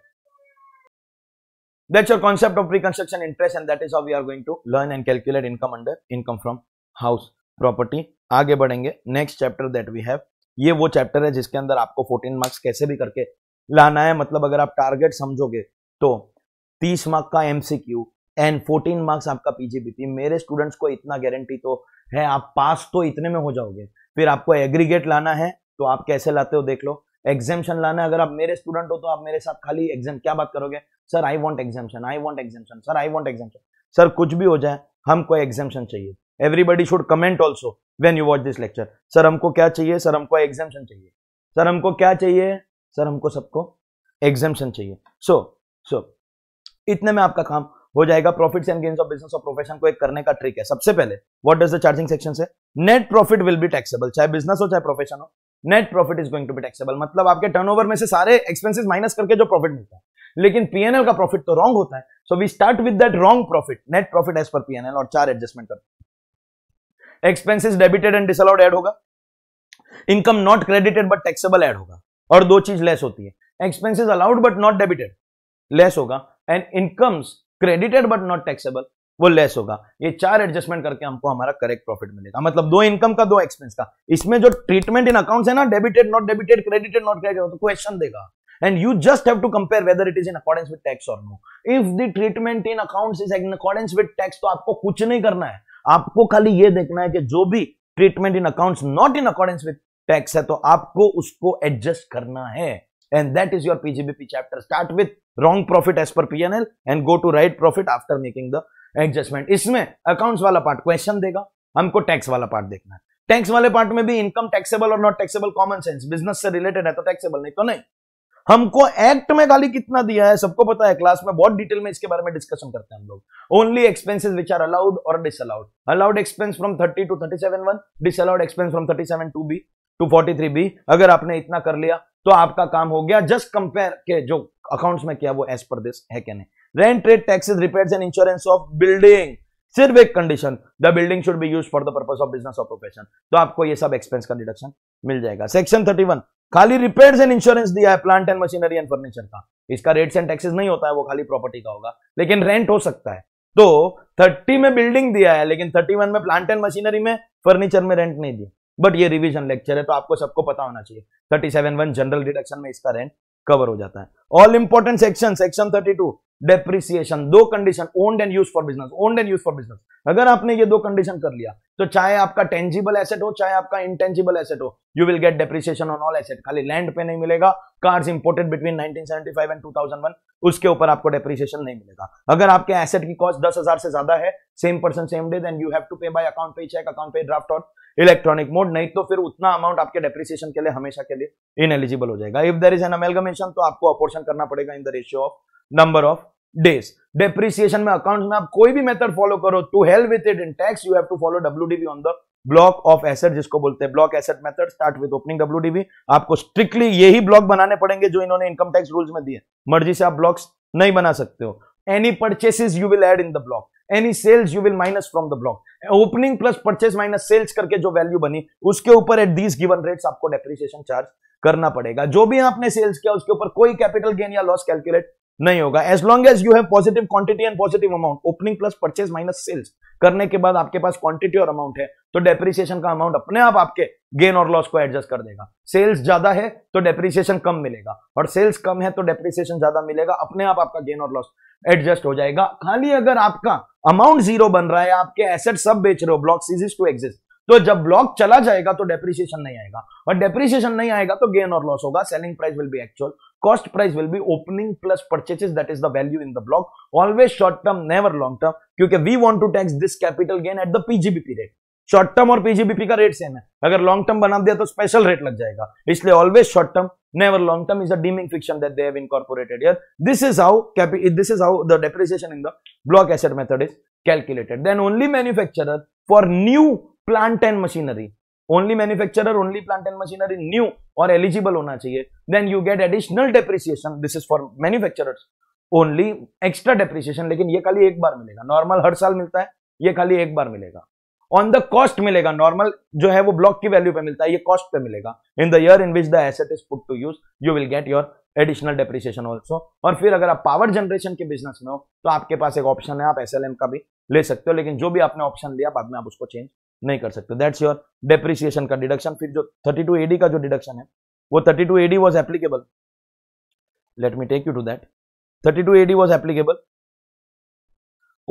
that's your concept of reconstruction interest and that is of we are going to learn and calculate income under income from house property आगे बढ़ेंगे next chapter that we have ये वो chapter है जिसके अंदर आपको fourteen marks कैसे भी करके लाना है मतलब अगर आप टारगेट समझोगे तो तीस मार्क्स का एमसीक्यू एंड फोर्टीन मार्क्स आपका पीजीबीपी मेरे स्टूडेंट्स को इतना गारंटी तो है आप पास तो इतने में हो जाओगे फिर आपको एग्रीगेट लाना है तो आप कैसे लाते हो देख लो एग्जामेशन लाना है अगर आप मेरे स्टूडेंट हो तो आप मेरे साथ खाली एग्जाम क्या बात करोगे sir I want examination I want examination sir I want examination sir कुछ भी हो जाए हमको एग्जामेशन चाहिए everybody should comment also when you watch this lecture sir हमको क्या चाहिए सर हमको एग्जामेशन चाहिए सर हमको क्या चाहिए सर हमको सबको एग्जामेशन चाहिए सो so, सो so, इतने में आपका काम हो जाएगा profits and gains of business और प्रोफेशन को एक करने का ट्रिक है सबसे पहले what does the charging section से net profit will be taxable चाहे बिजनेस हो चाहे प्रोफेशन हो net profit is going to be taxable मतलब आपके टर्नओवर में से सारे एक्सपेंसिस माइनस करके जो प्रॉफिट मिलता है लेकिन पीएनएल का प्रॉफिट तो रॉन्ग होता है so we start with that wrong profit net profit as per PNL और चार एडजस्टमेंट करते expenses debited and disallowed add होगा income not credited but taxable add होगा और दो चीज लेस होती है expenses allowed but not debited less होगा and incomes credited but not taxable वो लेस होगा ये चार एडजस्टमेंट करके हमको हमारा करेक्ट प्रॉफिट मिलेगा मतलब दो इनकम का दो एक्सपेंस का इसमें जो ट्रीटमेंट इन अकाउंट है ना debited not debited credited not credit question देगा and you just have to compare whether it is in accordance with tax or no if the treatment in accounts is in accordance with tax तो आपको कुछ नहीं करना है आपको खाली ये देखना है कि जो भी treatment in accounts not in accordance with tax है तो आपको उसको एडजस्ट करना है and that is your PGBP chapter. Start with wrong profit as per PNL and go to right profit after making the adjustment इसमें accounts वाला part question देगा हमको टैक्स वाला पार्ट देखना है टैक्स वाले पार्ट में भी इनकम टैक्सेबल और not taxable common sense business से रिलेटेड है तो टैक्सेबल नहीं तो नहीं हमको एक्ट में गाली कितना दिया है सबको पता है क्लास में बहुत डिटेल में इसके बारे में डिस्कशन करते हैं हम लोग only expenses which are allowed और disallowed allowed expense from 30 to 37 one disallowed expense from 37 to B 243 B अगर आपने इतना कर लिया तो आपका काम हो गया जस्ट कंपेयर के जो अकाउंट्स में किया वो एज पर दिस है क्या नहीं rent trade taxes repairs and insurance of building सिर्फ एक condition the building should be use for the purpose of business of profession तो आपको ये सब एक्सपेंस का डिडक्शन मिल जाएगा सेक्शन वन खाली रिपेयर्स एंड इंश्योरेंस दिया है plant and machinery and furniture का इसका रेट्स एंड टैक्सेस नहीं होता है वो खाली प्रॉपर्टी का होगा लेकिन रेंट हो सकता है तो 30 में बिल्डिंग दिया है लेकिन 31 में प्लांट एंड मशीनरी में फर्नीचर में रेंट नहीं दिया बट ये रिविजन लेक्चर है तो आपको सबको पता होना चाहिए thirty seven one general deduction में इसका रेंट कवर हो जाता है all important section section thirty two depreciation दो condition owned and use for business owned and use for business अगर आपने ये दो कंडीशन कर लिया तो चाहे आपका टेंजिबल एसेट हो चाहे आपका इंटेंजिबल एसेट हो you will get depreciation on all asset खाली लैंड पे नहीं मिलेगा कार्स इंपोर्टेड बिटवीन 1975 एंड 2001 उसके ऊपर आपको डेप्रिसिएशन नहीं मिलेगा अगर आपके एसेट की कॉस्ट दस हजार से ज्यादा है same person same day then you have to pay by account pay cheque account pay draft और इलेक्ट्रॉनिक मोड नहीं तो फिर उतना अमाउंट आपके डेप्रिसिएशन के लिए हमेशा के लिए इनएलिजिबल हो जाएगा if there is an amalgamation तो आपको अपोर्शन करना पड़ेगा in the ratio of number of days depreciation में अकाउंट में आप कोई भी मेथड फॉलो करो to help with it in tax you have to follow W on the block of asset जिसको बोलते हैं block asset method start with opening W आपको स्ट्रिक्टली यही ब्लॉक बनाने पड़ेंगे जो इन्होंने इनकम टैक्स रूल्स में दिए मर्जी से आप ब्लॉक्स नहीं बना सकते हो any purchases you will add in the block any sales you will minus from the block opening plus purchase minus sales करके जो वैल्यू बनी उसके ऊपर एट दीज गिवन रेट्स आपको डेप्रिसिएशन चार्ज करना पड़ेगा जो भी आपने सेल्स किया उसके ऊपर कोई कैपिटल गेन या लॉस कैलकुलेट नहीं होगा as long as you have positive quantity and positive amount opening plus purchase minus sales करने के बाद आपके पास क्वांटिटी और अमाउंट है तो डेप्रिसिएशन का अमाउंट अपने आप आपके गेन और लॉस को एडजस्ट कर देगा सेल्स ज्यादा है तो डेप्रिसिएशन कम मिलेगा और सेल्स कम है तो डेप्रिसिएशन ज्यादा मिलेगा अपने आप आपका गेन और लॉस एडजस्ट हो जाएगा खाली अगर आपका अमाउंट जीरो बन रहा है आपके एसेट सब बेच रहे हो ब्लॉक सीजिस टू एग्जिस्ट तो जब ब्लॉक चला जाएगा तो डेप्रिसिएशन नहीं आएगा और डेप्रिसिएशन नहीं आएगा तो गेन और लॉस होगा selling price will be actual cost price will be opening plus purchases that is the value in the block always short term never long term क्योंकि we want to tax this capital gain at the PGBP rate short term और PGBP का rate same है अगर long term बना दिया तो special rate लग जाएगा इसलिए always short term never long term is a deeming fiction that they have incorporated here. This is how this is how the depreciation in the block asset method is calculated. Then only manufacturer for new plant and machinery. Only manufacturer, only plant and machinery new or eligible hona chahiye Then you get additional depreciation. This is for manufacturers only. Extra depreciation lekin ye खाली ek bar milega Normal har saal milta hai ye खाली ek bar milega on the cost मिलेगा normal जो है वो block की value पे मिलता है ये कॉस्ट पे मिलेगा in the year in which the asset is put to use you will get your additional depreciation also और फिर अगर आप पावर जनरेशन के बिजनेस में हो तो आपके पास एक ऑप्शन है आप एस का भी ले सकते हो लेकिन जो भी आपने ऑप्शन लिया बाद में आप उसको चेंज नहीं कर सकते दैट्स योर डेप्रिसिएशन का डिडक्शन फिर जो थर्टी टू एडी का जो डिडक्शन है वो thirty two AD was applicable let me take you to that thirty two AD was applicable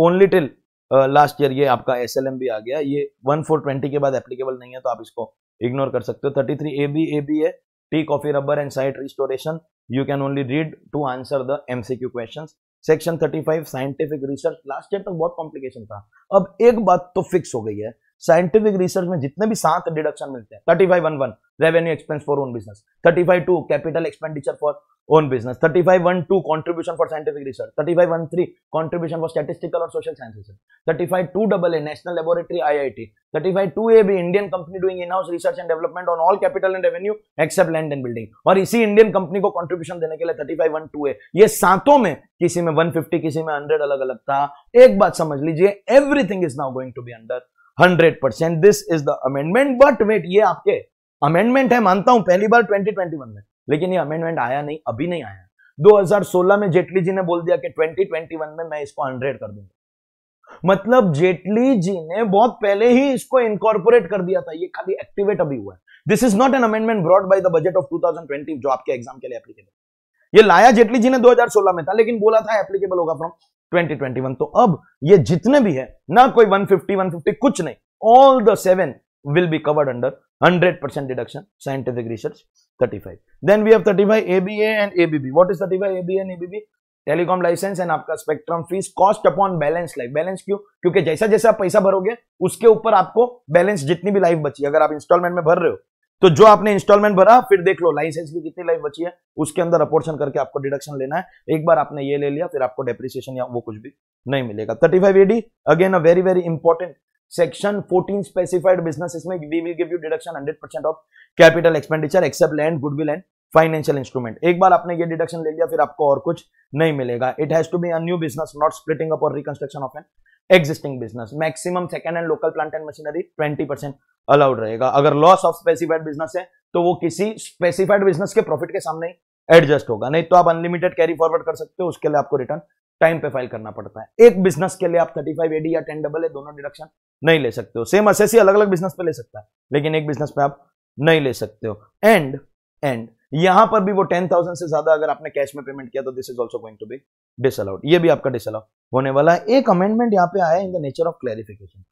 only till last uh, year ये आपका एस भी आ गया ये वन फोर ट्वेंटी के बाद एप्लीकेबल नहीं है तो आप इसको इग्नोर कर सकते हो thirty three A B A B है tea coffee rubber and site restoration you can only read to answer the M C Q question section thirty five scientific research last year तक तो बहुत complication था अब एक बात तो fix हो गई है साइंटिफिक रिसर्च में जितने भी सात डिडक्शन मिलते हैं thirty five one one revenue expense for own business thirty five two capital expenditure for own business thirty five one two contribution for scientific research thirty five one three contribution for statistical और social sciences thirty five two double A national laboratory I I T thirty five two A भी Indian company doing in house research and development on all capital and revenue except land and building और इसी Indian company को contribution देने के लिए thirty five one two A ये सातों में किसी में वन फिफ्टी किसी में हंड्रेड अलग अलग था एक बात समझ लीजिए everything is now going to be under hundred percent this is the amendment but wait ये आपके अमेंडमेंट है मानता हूं पहली बार ट्वेंटी ट्वेंटी वन में लेकिन ये अमेंडमेंट आया नहीं अभी नहीं आया 2016 में जेटली जी ने बोल दिया कि 2021 में मैं इसको हंड्रेड कर दूंगा मतलब जेटली जी ने बहुत पहले ही इसको इनकॉर्पोरेट कर दिया था ये खाली एक्टिवेट अभी हुआ है this is not an amendment brought by the budget of 2020 जो आपके एग्जाम के लिए एप्लीकेबल ये लाया जेटली जी ने 2016 में था लेकिन बोला था एप्लीकेबल होगा फ्रॉम 2021 तो अब ये जितने भी है ना कोई 150 150 कुछ नहीं all the seven will be covered under 100% percent deduction scientific research 35 then we have 35 aba and abb what is 35 ABA and ABB telecom licence and आपका spectrum fees cost upon balance life balance क्यों क्योंकि जैसा जैसा आप पैसा भरोगे उसके ऊपर आपको बैलेंस जितनी भी लाइफ बची अगर आप इंस्टॉलमेंट में भर रहे हो तो जो आपने इंस्टॉलमेंट भरा फिर देख लो लाइसेंस की कितनी लाइफ बची है उसके अंदर अपोर्शन करके आपको डिडक्शन लेना है एक बार आपने ये ले लिया फिर आपको डेप्रिसिएशन या वो कुछ भी नहीं मिलेगा thirty five AD again a very very important section 14 specified business इसमें we will give you deduction 100% of capital expenditure except land goodwill and financial instrument एक बार आपने ये डिडक्शन ले लिया फिर आपको और कुछ नहीं मिलेगा it has to be a new business not splitting up और reconstruction of an existing business maximum second hand local plant and machinery twenty percent allowed रहेगा अगर लॉस ऑफ स्पेसिफाइड बिजनेस है तो वो किसी स्पेसिफाइड बिजनेस के profit के सामने एडजस्ट होगा नहीं तो आप अनलिमिटेड कैरी फॉरवर्ड कर सकते हो उसके लिए आपको रिटर्न टाइम पे फाइल करना पड़ता है एक बिजनेस के लिए आप थर्टी फाइव एडी या टेन डबल है दोनों डिडक्शन नहीं ले सकते हो सेम असेसी अलग अलग बिजनेस पे ले सकता है लेकिन एक बिजनेस पे आप नहीं ले सकते हो एंड एंड यहां पर भी वो टेन थाउजेंड से ज्यादा अगर आपने कैश में पेमेंट किया तो this is also going to be disallowed ये भी आपका डिसअलाउ होने वाला है एक अमेंडमेंट यहाँ पे आया in the nature of clarification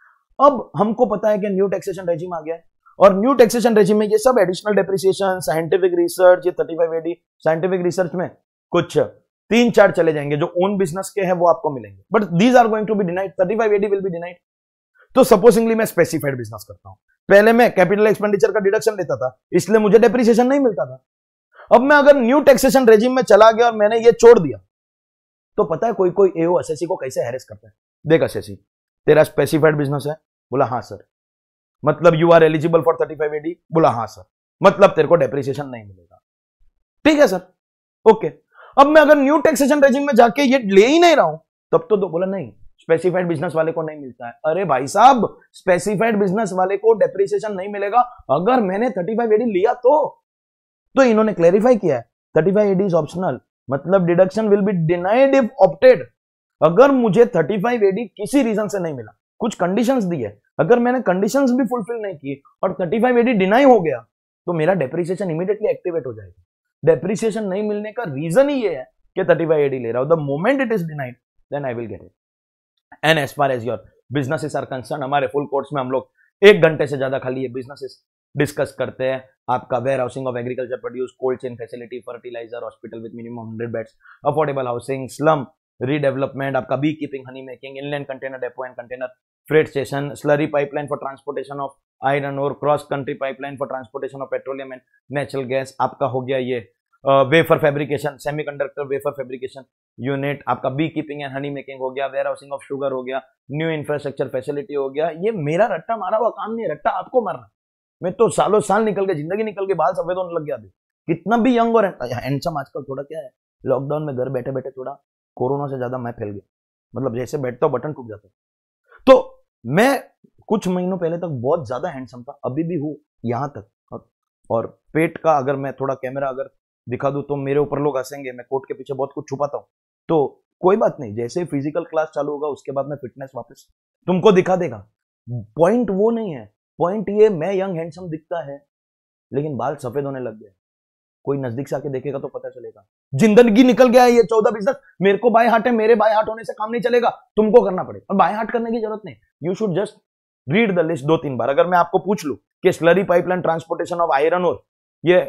अब हमको पता है कि न्यू टैक्सेशन रेजिम आ गया है और न्यू टैक्सेशन रेजिम में ये सब एडिशनल डेप्रिसिएशन साइंटिफिक रिसर्च ये thirty five AD scientific research में कुछ तीन चार चले जाएंगे जो ओन बिजनेस के हैं वो आपको मिलेंगे but these are going to be denied thirty five AD will be denied तो सपोजिंगली मैं स्पेसिफाइड बिजनेस करता हूं पहले मैं कैपिटल एक्सपेंडिचर का डिडक्शन लेता था इसलिए मुझे डेप्रिसिएशन नहीं मिलता था अब मैं अगर न्यू टैक्सेशन रेजिम में चला गया और मैंने ये छोड़ दिया तो पता है कोई कोई एओ एसएससी को कैसे हैरेस करता है देख एसएससी तेरा स्पेसिफाइड बिजनेस है बोला हाँ सर मतलब you are eligible for thirty five AD बोला हाँ सर मतलब तेरे को डेप्रिसिएशन नहीं मिलेगा ठीक है सर ओके अब मैं अगर न्यू टैक्सेशन रेजिम में जाके ये ले ही नहीं रहा हूं तब तो दो बोला नहीं स्पेसिफाइड बिजनेस वाले को नहीं मिलता है अरे भाई साहब स्पेसिफाइड बिजनेस वाले को डेप्रिसिएशन नहीं मिलेगा अगर मैंने थर्टी फाइव एडी लिया तो तो इन्होंने क्लैरिफाई किया thirty five AD is optional मतलब deduction will be denied if opted अगर मुझे थर्टी फाइव एडी किसी रीजन से नहीं मिला कुछ कंडीशन दी है अगर मैंने कंडीशन भी फुलफिल नहीं की और थर्टी फाइव एडी डिनाई हो गया तो मेरा डेप्रिसिएशन इमीडिएटली एक्टिवेट हो जाएगा डेप्रिसिएशन नहीं मिलने का रीजन ही ये है कि थर्टी फाइव एडी ले रहा हूं the moment it is denied then I will get it and as far as your businesses are concern हमारे फुल कोर्स में हम लोग एक घंटे से ज्यादा खाली है बिजनेसेस डिस्कस करते हैं आपका warehousing of agriculture produce cold chain facility fertiliser hospital with minimum hundred beds affordable housing slum redevelopment आपका beekeeping honey making inland container depot and container freight station slurry pipeline for transportation of iron ore cross country pipeline for transportation of petroleum and natural gas आपका हो गया ये wafer fabrication semiconductor wafer fabrication unit आपका beekeeping and honey making हो गया where warehousing of sugar हो गया new infrastructure facility हो गया ये मेरा रट्टा मारा हुआ काम नहीं रट्टा आपको मारना मैं तो सालों साल निकल के जिंदगी निकल के बाल सफेद होने लग गया थे कितना भी यंग और हैंडसम आजकल थोड़ा क्या है लॉकडाउन में घर बैठे बैठे थोड़ा कोरोना से ज्यादा मैं फैल गया मतलब जैसे बैठता बटन टूट जाता तो मैं कुछ महीनों पहले तक बहुत ज्यादा हैंडसम था अभी भी हूँ यहाँ तक और पेट का अगर मैं थोड़ा कैमरा अगर दिखा दूँ तो मेरे ऊपर लोग हंसेंगे मैं कोट के पीछे बहुत कुछ छुपाता हूँ तो कोई बात नहीं जैसे ही फिजिकल क्लास चालू होगा उसके बाद मैं फिटनेस वापस तुमको दिखा देगा पॉइंट वो नहीं है पॉइंट ये मैं यंग हैंडसम दिखता है लेकिन बाल सफेद होने लग गए कोई नजदीक से आके देखेगा तो पता चलेगा जिंदगी निकल गया है ये चौदह बिजनेस मेरे को बाय हार्ट है मेरे बाय हार्ट होने से काम नहीं चलेगा तुमको करना पड़ेगा और बाय हार्ट करने की जरूरत नहीं you should just read the list दो तीन बार अगर मैं आपको पूछ लू कि slurry pipeline transportation of iron ore ये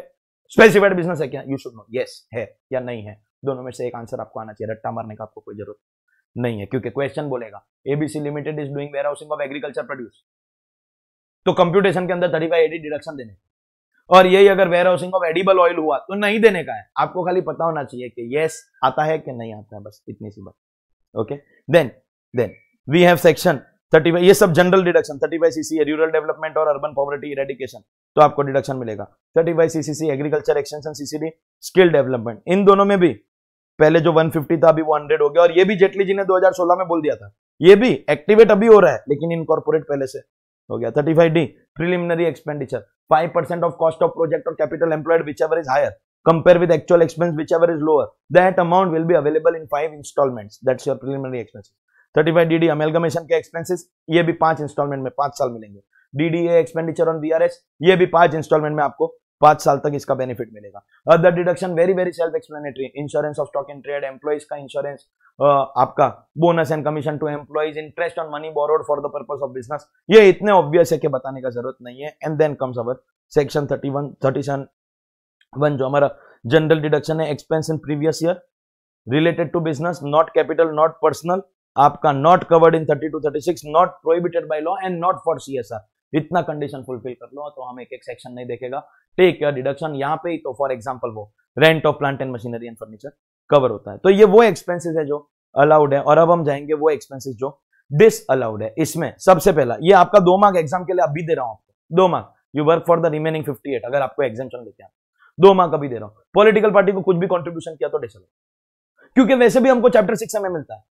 स्पेसिफाइड बिजनेस है क्या यू शुड नो यस है या नहीं है दोनों में से एक आंसर आपको आना चाहिए रट्टा मारने का आपको कोई जरूरत नहीं है क्योंकि क्वेश्चन बोलेगा ABC limited is doing warehousing of agriculture produce तो कंप्यूटेशन के अंदर थर्टी फाइव एडी डिडक्शन देने और यही अगर warehousing of edible oil हुआ तो नहीं देने का है आपको खाली पता होना चाहिए कि यस आता है कि नहीं आता है बस इतनी सी बात okay then then we have section 35 ये सब general deduction 35 CC rural development और अर्बन पॉवर्टी इरेडिकेशन तो आपको डिडक्शन मिलेगा 35 CCC agriculture extension CCD skill development इन दोनों में भी पहले जो 150 था अभी वो हंड्रेड हो गया और ये भी जेटली जी ने 2016 में बोल दिया था ये भी एक्टिवेट अभी हो रहा है लेकिन इनकॉर्पोरेट पहले से हो गया thirty five D preliminary expenditure five percent of cost of project और capital employed which ever is higher compare with actual expense which ever is lower that amount will be available in five instalment that's your preliminary expenses thirty five D D amalgamation के expenses भी पांच instalment में पांच साल मिलेंगे DDA expenditure on B ये भी पांच इंस्टॉलमेंट में आपको पांच साल तक इसका बेनिफिट मिलेगा other deduction very very self explanatory insurance of stock in trade employees का इंश्योरेंस आपका bonus and commission to employees interest on money borrowed for the purpose of business ये इतने ऑब्वियस है कि बताने का जरूरत नहीं है and then comes our section thirty one thirty seven one जो हमारा जनरल डिडक्शन है expense in previous year related to business not capital not personal आपका not covered in thirty two thirty six not prohibited by law and not for C S R इतना condition fulfil कर लो तो हम एक एक section नहीं देखेगा टेक या डिडक्शन यहाँ पे ही तो फॉर एग्जाम्पल वो rent of plant and machinery and furniture cover होता है तो ये वो एक्सपेंसिस है जो अलाउड है और अब हम जाएंगे वो एक्सपेंसिस जो डिस अलाउड है इसमें सबसे पहला ये आपका दो मार्क एग्जाम के लिए अभी दे रहा हूं आपको दो mark you work for the remaining fifty eight अगर आपको एग्जामेशन लेते हैं दो मार्क अभी दे रहा हूं पॉलिटिकल पार्टी को कुछ भी कॉन्ट्रीब्यूशन किया तो डिसअलाउड क्योंकि वैसे भी हमको चैप्टर सिक्स में मिलता है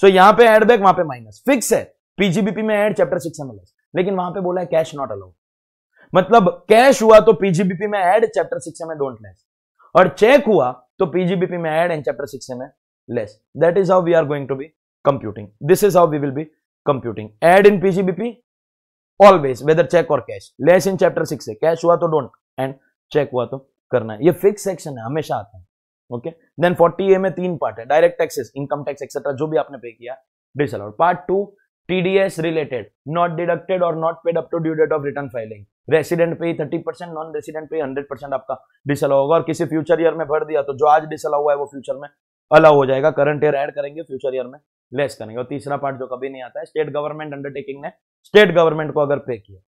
सो so, यहां पे एडबैक वहां पे माइनस फिक्स है पीजीबीपी में एड चैप्टर सिक्स में मिलस लेकिन वहां पे बोला है कैश नॉट अलाउड मतलब कैश हुआ तो पीजीबीपी में एड चैप्टर सिक्स में डोंट लेस और चेक हुआ तो पीजीबीपी में एड एंड चैप्टर सिक्स में less that is how we are going to be computing this is how we will be computing add in PGBP always whether cheque और cash less in chapter six है cash हुआ तो don't and check हुआ तो करना है ये fix section है हमेशा आता है ओके देन फोर्टी ए में तीन पार्ट है direct taxes income tax etcetera जो भी आपने पे किया this part two TDS related not deducted और not paid up to due date of return filing resident pay thirty percent non resident pay hundred percent आपका disallow होगा और किसी future year में भर दिया तो जो आज डिसअलाउ हुआ है वो फ्यूचर में अलाउ हो जाएगा करंट ईयर ऐड करेंगे फ्यूचर ईयर में लेस करेंगे और तीसरा पार्ट जो कभी नहीं आता है स्टेट गवर्नमेंट अंडरटेकिंग ने स्टेट गवर्नमेंट को अगर पे किया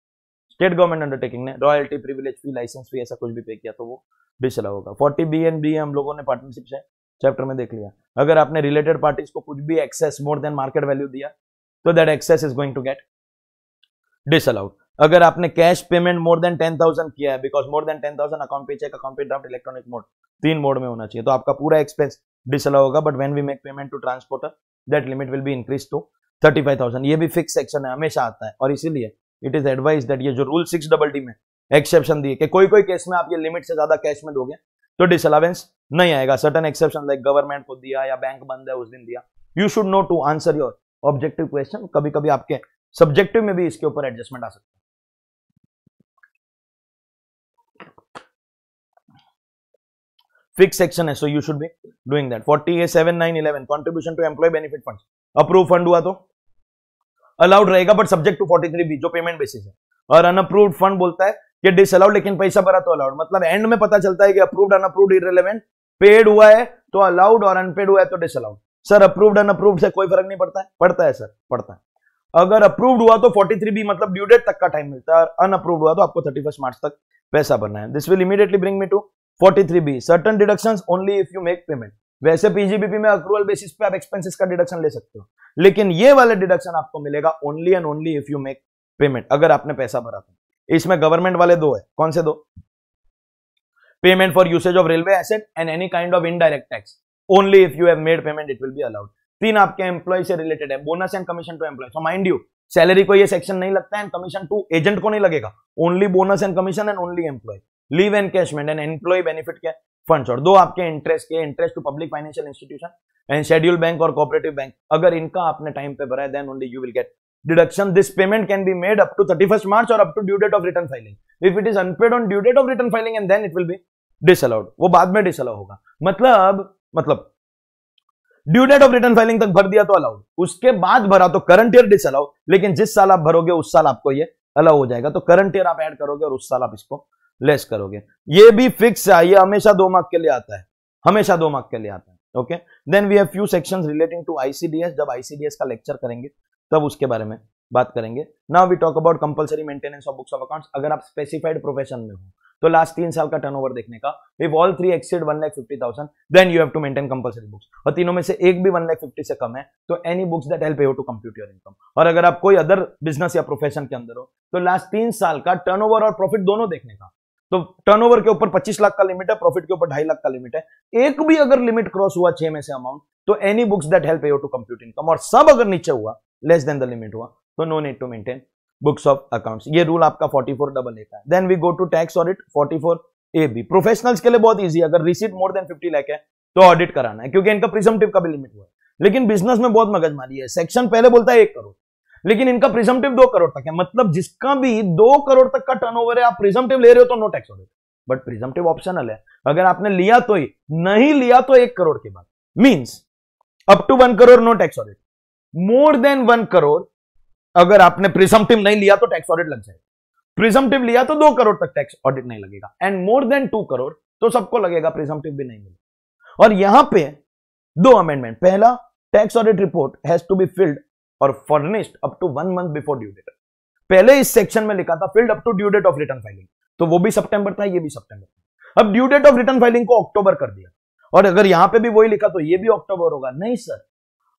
स्टेट गवर्नमेंट अंडरटेकिंग ने royalty privilege fee licence fee ऐसा कुछ भी पे किया तो वो डिसअलाउ होगा फोर्टी बी एन बी हम लोगों ने पार्टनरशिप है चैप्टर में देख लिया अगर आपने रिलेटेड पार्टीज को कुछ भी excess more than market value दिया तो that excess is going to get disallowed अगर आपने cash payment more than ten thousand किया है because more than ten thousand account pay cheque account pay draft electronic mode तीन mode में होना चाहिए तो आपका पूरा एक्सपेंस डिसअलाउ होगा but when we make payment to transporter that limit will be increase to thirty five thousand ये भी फिक्स सेक्शन है हमेशा आता है और इसीलिए इट इज एडवाइस दैट ये जो रूल सिक्स डबल डी में एक्सेप्शन दिए कि कोई कोई केस में आप ये लिमिट से ज्यादा कैश में दोगे तो डिसअलावेंस नहीं आएगा सर्टन एक्सेप्शन लाइक गवर्नमेंट को दिया या बैंक बंद है उस दिन दिया you should know to answer your objective question कभी कभी आपके सब्जेक्टिव में भी इसके ऊपर एडजस्टमेंट आ सकता है फिक्स सेक्शन है so you should be doing that forty A seven nine eleven contribution to employ benefit fund approve fund हुआ तो अलाउड रहेगा but subject to forty three B जो पेमेंट बेसिस है और अनअप्रूव्ड फंड बोलता है कि डिस अलाउड लेकिन पैसा भरा तो अलाउड मतलब एंड में पता चलता है कि अप्रूव्ड अनअप्रूव्ड इरेलीवेंट पेड हुआ है तो अलाउड और अनपेड हुआ है तो disallowed sir approved unapproved से कोई फर्क नहीं पड़ता है पड़ता है सर पड़ता है अगर अप्रूव्ड हुआ तो 43 बी मतलब ड्यू डेट तक का टाइम मिलता है और अनअप्रूव्ड हुआ तो आपको 31 मार्च तक पैसा भरना है this will immediately bring me to 43 B certain deductions only if you make payment वैसे पीजीबीपी में अक्रूवल बेसिस पे आप एक्सपेंसिस का डिडक्शन ले सकते हो लेकिन ये वाले डिडक्शन आपको मिलेगा only and only if you make payment अगर आपने पैसा भरा तो इसमें गवर्नमेंट वाले दो है कौन से दो payment for usage of railway asset and any kind of indirect tax only if you have made payment it will be allowed तीन आपके एम्प्लॉय से रिलेटेड है bonus and commission to employ so mind you salary को ये section नहीं लगता है commission to agent को नहीं लगेगा only bonus and commission and only employ leave and encashment and employ benefit के फंड और दो आपके इंटरेस्ट के interest to public financial institution and schedule bank और कॉपरेटिव बैंक अगर इनका आपने टाइम पे भरा है then only you will get deduction this payment can be made up to thirty first March और up to due date of return filing if it is unpaid on due date of return filing and then it will be disallowed वो बाद में disallow होगा मतलब मतलब due date of return filing तक भर दिया तो अलाउड उसके बाद भरा तो करंट ईयर डिस अलाउड लेकिन जिस साल आप भरोगे उस साल आपको ये अलाउ हो जाएगा तो करंट ईयर आप ऐड करोगे और उस साल आप इसको लेस करोगे ये भी फिक्स है ये हमेशा दो मार्क के लिए आता है हमेशा दो मार्क के लिए आता है okay then we have few section relating to ICDS जब आईसीडीएस का लेक्चर करेंगे तब उसके बारे में बात करेंगे now we talk about compulsory maintenance of books of accounts अगर आप स्पेसिफाइड प्रोफेशन में हो तो लास्ट तीन साल का टर्नओवर देखने का if all three exceed one lakh fifty thousand then you have to maintain compulsory books और तीनों में से एक भी वन लाख फिफ्टी से कम है तो any books that help you to compute your income और अगर आप कोई अदर बिजनेस या प्रोफेशन के अंदर हो तो लास्ट तीन साल का ओवर और प्रॉफिट दोनों देखने का तो टर्नओवर के ऊपर 25 लाख का लिमिट है प्रॉफिट के ऊपर ढाई लाख का लिमिट है एक भी अगर लिमिट क्रॉस हुआ छह में से अमाउंट तो any books that help you to compute income और सब अगर नीचे हुआ लेस देन द लिमिट हुआ तो no need to maintain books of accounts ये रूल आपका 44 डबल लेता है then we go to tax audit 44 A B professionals के लिए बहुत इजी अगर रिसीट मोर देन 50 लाख है तो ऑडिट कराना है क्योंकि इनका प्रिजमटिव का भी लिमिट हुआ है लेकिन बिजनेस में बहुत मगज मारी है सेक्शन पहले बोलता है एक करोड़ लेकिन इनका प्रिजमटिव दो करोड़ तक है मतलब जिसका भी दो करोड़ तक का टर्न है आप प्रिजमटिव ले रहे हो तो no tax audit but presumptive optional है अगर आपने लिया तो ही नहीं लिया तो एक करोड़ के बाद means up to one crore no tax audit more than one crore अगर आपने प्रिजम्पटिव नहीं लिया तो टैक्स ऑडिट लग जाएगा प्रिजम्पटिव लिया तो दो करोड़ तक टैक्स ऑडिट नहीं लगेगा and more than two crore तो सबको लगेगा प्रिजम्पटिव भी नहीं मिलेगा और यहां पे दो अमेंडमेंट पहला tax audit report has to be filed और furnished up to one month before due date पहले इस सेक्शन में लिखा था filed up to due date of return filing तो वो भी सितंबर था ये भी सितंबर था अब due date of return filing को अक्टूबर कर दिया और अगर यहां पे भी वही लिखा तो ये भी अक्टूबर होगा नहीं सर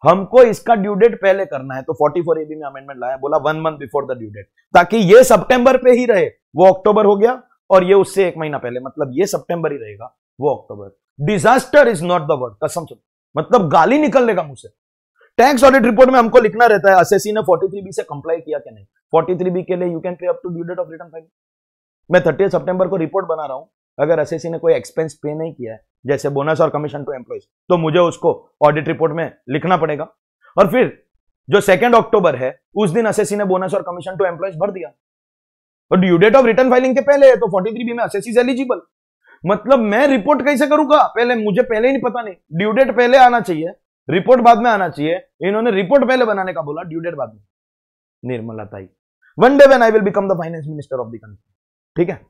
हमको इसका ड्यू डेट पहले करना है तो 44 एबी में अमेंडमेंट लाया बोला one month before the due date ताकि ये सितंबर पे ही रहे वो अक्टूबर हो गया और ये उससे एक महीना पहले मतलब ये सितंबर ही रहेगा वो अक्टूबर disaster is not the word कसम सुन मतलब गाली निकल लेगा मुझसे टैक्स ऑडिट रिपोर्ट में हमको लिखना रहता है असेसी ने 43 बी से कंप्लाई किया कि नहीं 43 बी के लिए you can pay up to due date of return file मैं थर्टी सितंबर को रिपोर्ट बना रहा हूं अगर एस ने कोई एक्सपेंस पे नहीं किया है जैसे बोनस और कमीशन टू एम्प्लॉयज तो मुझे उसको ऑडिट रिपोर्ट में लिखना पड़ेगा और फिर जो सेकेंड अक्टूबर है उस दिन एसएससी ने बोनस और कमीशन टू एम्प्लॉयज भर दिया और due date of return filing के पहले है तो फोर्टी थ्री बी में एस एलिजिबल मतलब मैं रिपोर्ट कैसे करूंगा पहले मुझे पहले ही नहीं पता नहीं ड्यू डेट पहले आना चाहिए रिपोर्ट बाद में आना चाहिए इन्होंने रिपोर्ट पहले बनाने का बोला ड्यू डेट बाद में Nirmala Tai one day when I will become the finance minister of the country ठीक है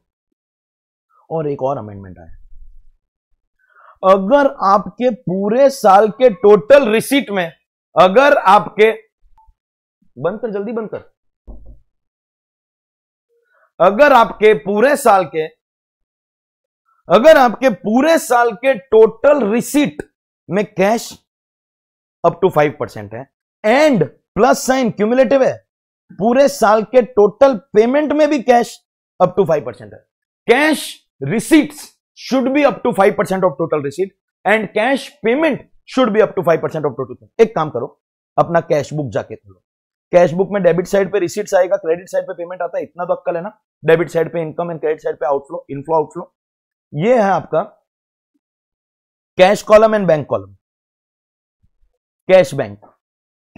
और एक और अमेंडमेंट आया अगर आपके पूरे साल के टोटल रिसीट में अगर आपके बंद कर जल्दी बंद कर अगर आपके पूरे साल के अगर आपके पूरे साल के टोटल रिसीट में cash up to five percent है एंड प्लस साइन क्यूमुलेटिव है पूरे साल के टोटल पेमेंट में भी cash up to five percent है cash receipts should be up to 5% of total receipt and cash payment should be up to 5% of total. एक काम करो अपना कैश बुक जाके खोलो कैश बुक में डेबिट साइड पे रिसीट्स आएगा क्रेडिट साइड पे पेमेंट आता है इतना तो अक्कल है ना डेबिट साइड पे इनकम एंड क्रेडिट साइड पे आउटफ्लो इनफ्लो आउटफ्लो ये है आपका cash column and bank column cash bank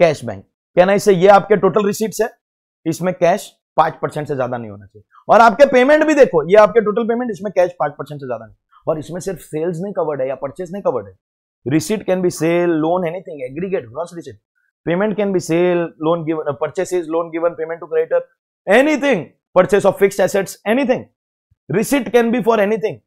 cash bank कहना इसे ये आपके टोटल रिसीट्स है इसमें कैश पांच परसेंट से ज्यादा नहीं होना चाहिए और आपके पेमेंट भी देखो ये आपके टोटल पेमेंट इसमें कैश पांच परसेंट से ज्यादा नहीं और इसमें सिर्फ सेल्स नहीं कवर्ड है या परचेस नहीं कवर्ड है receipt can be sale loan anything aggregate gross receipt payment can be sale loan given purchases loan given payment to creditor anything purchase of fix assets anything receipt can be for anything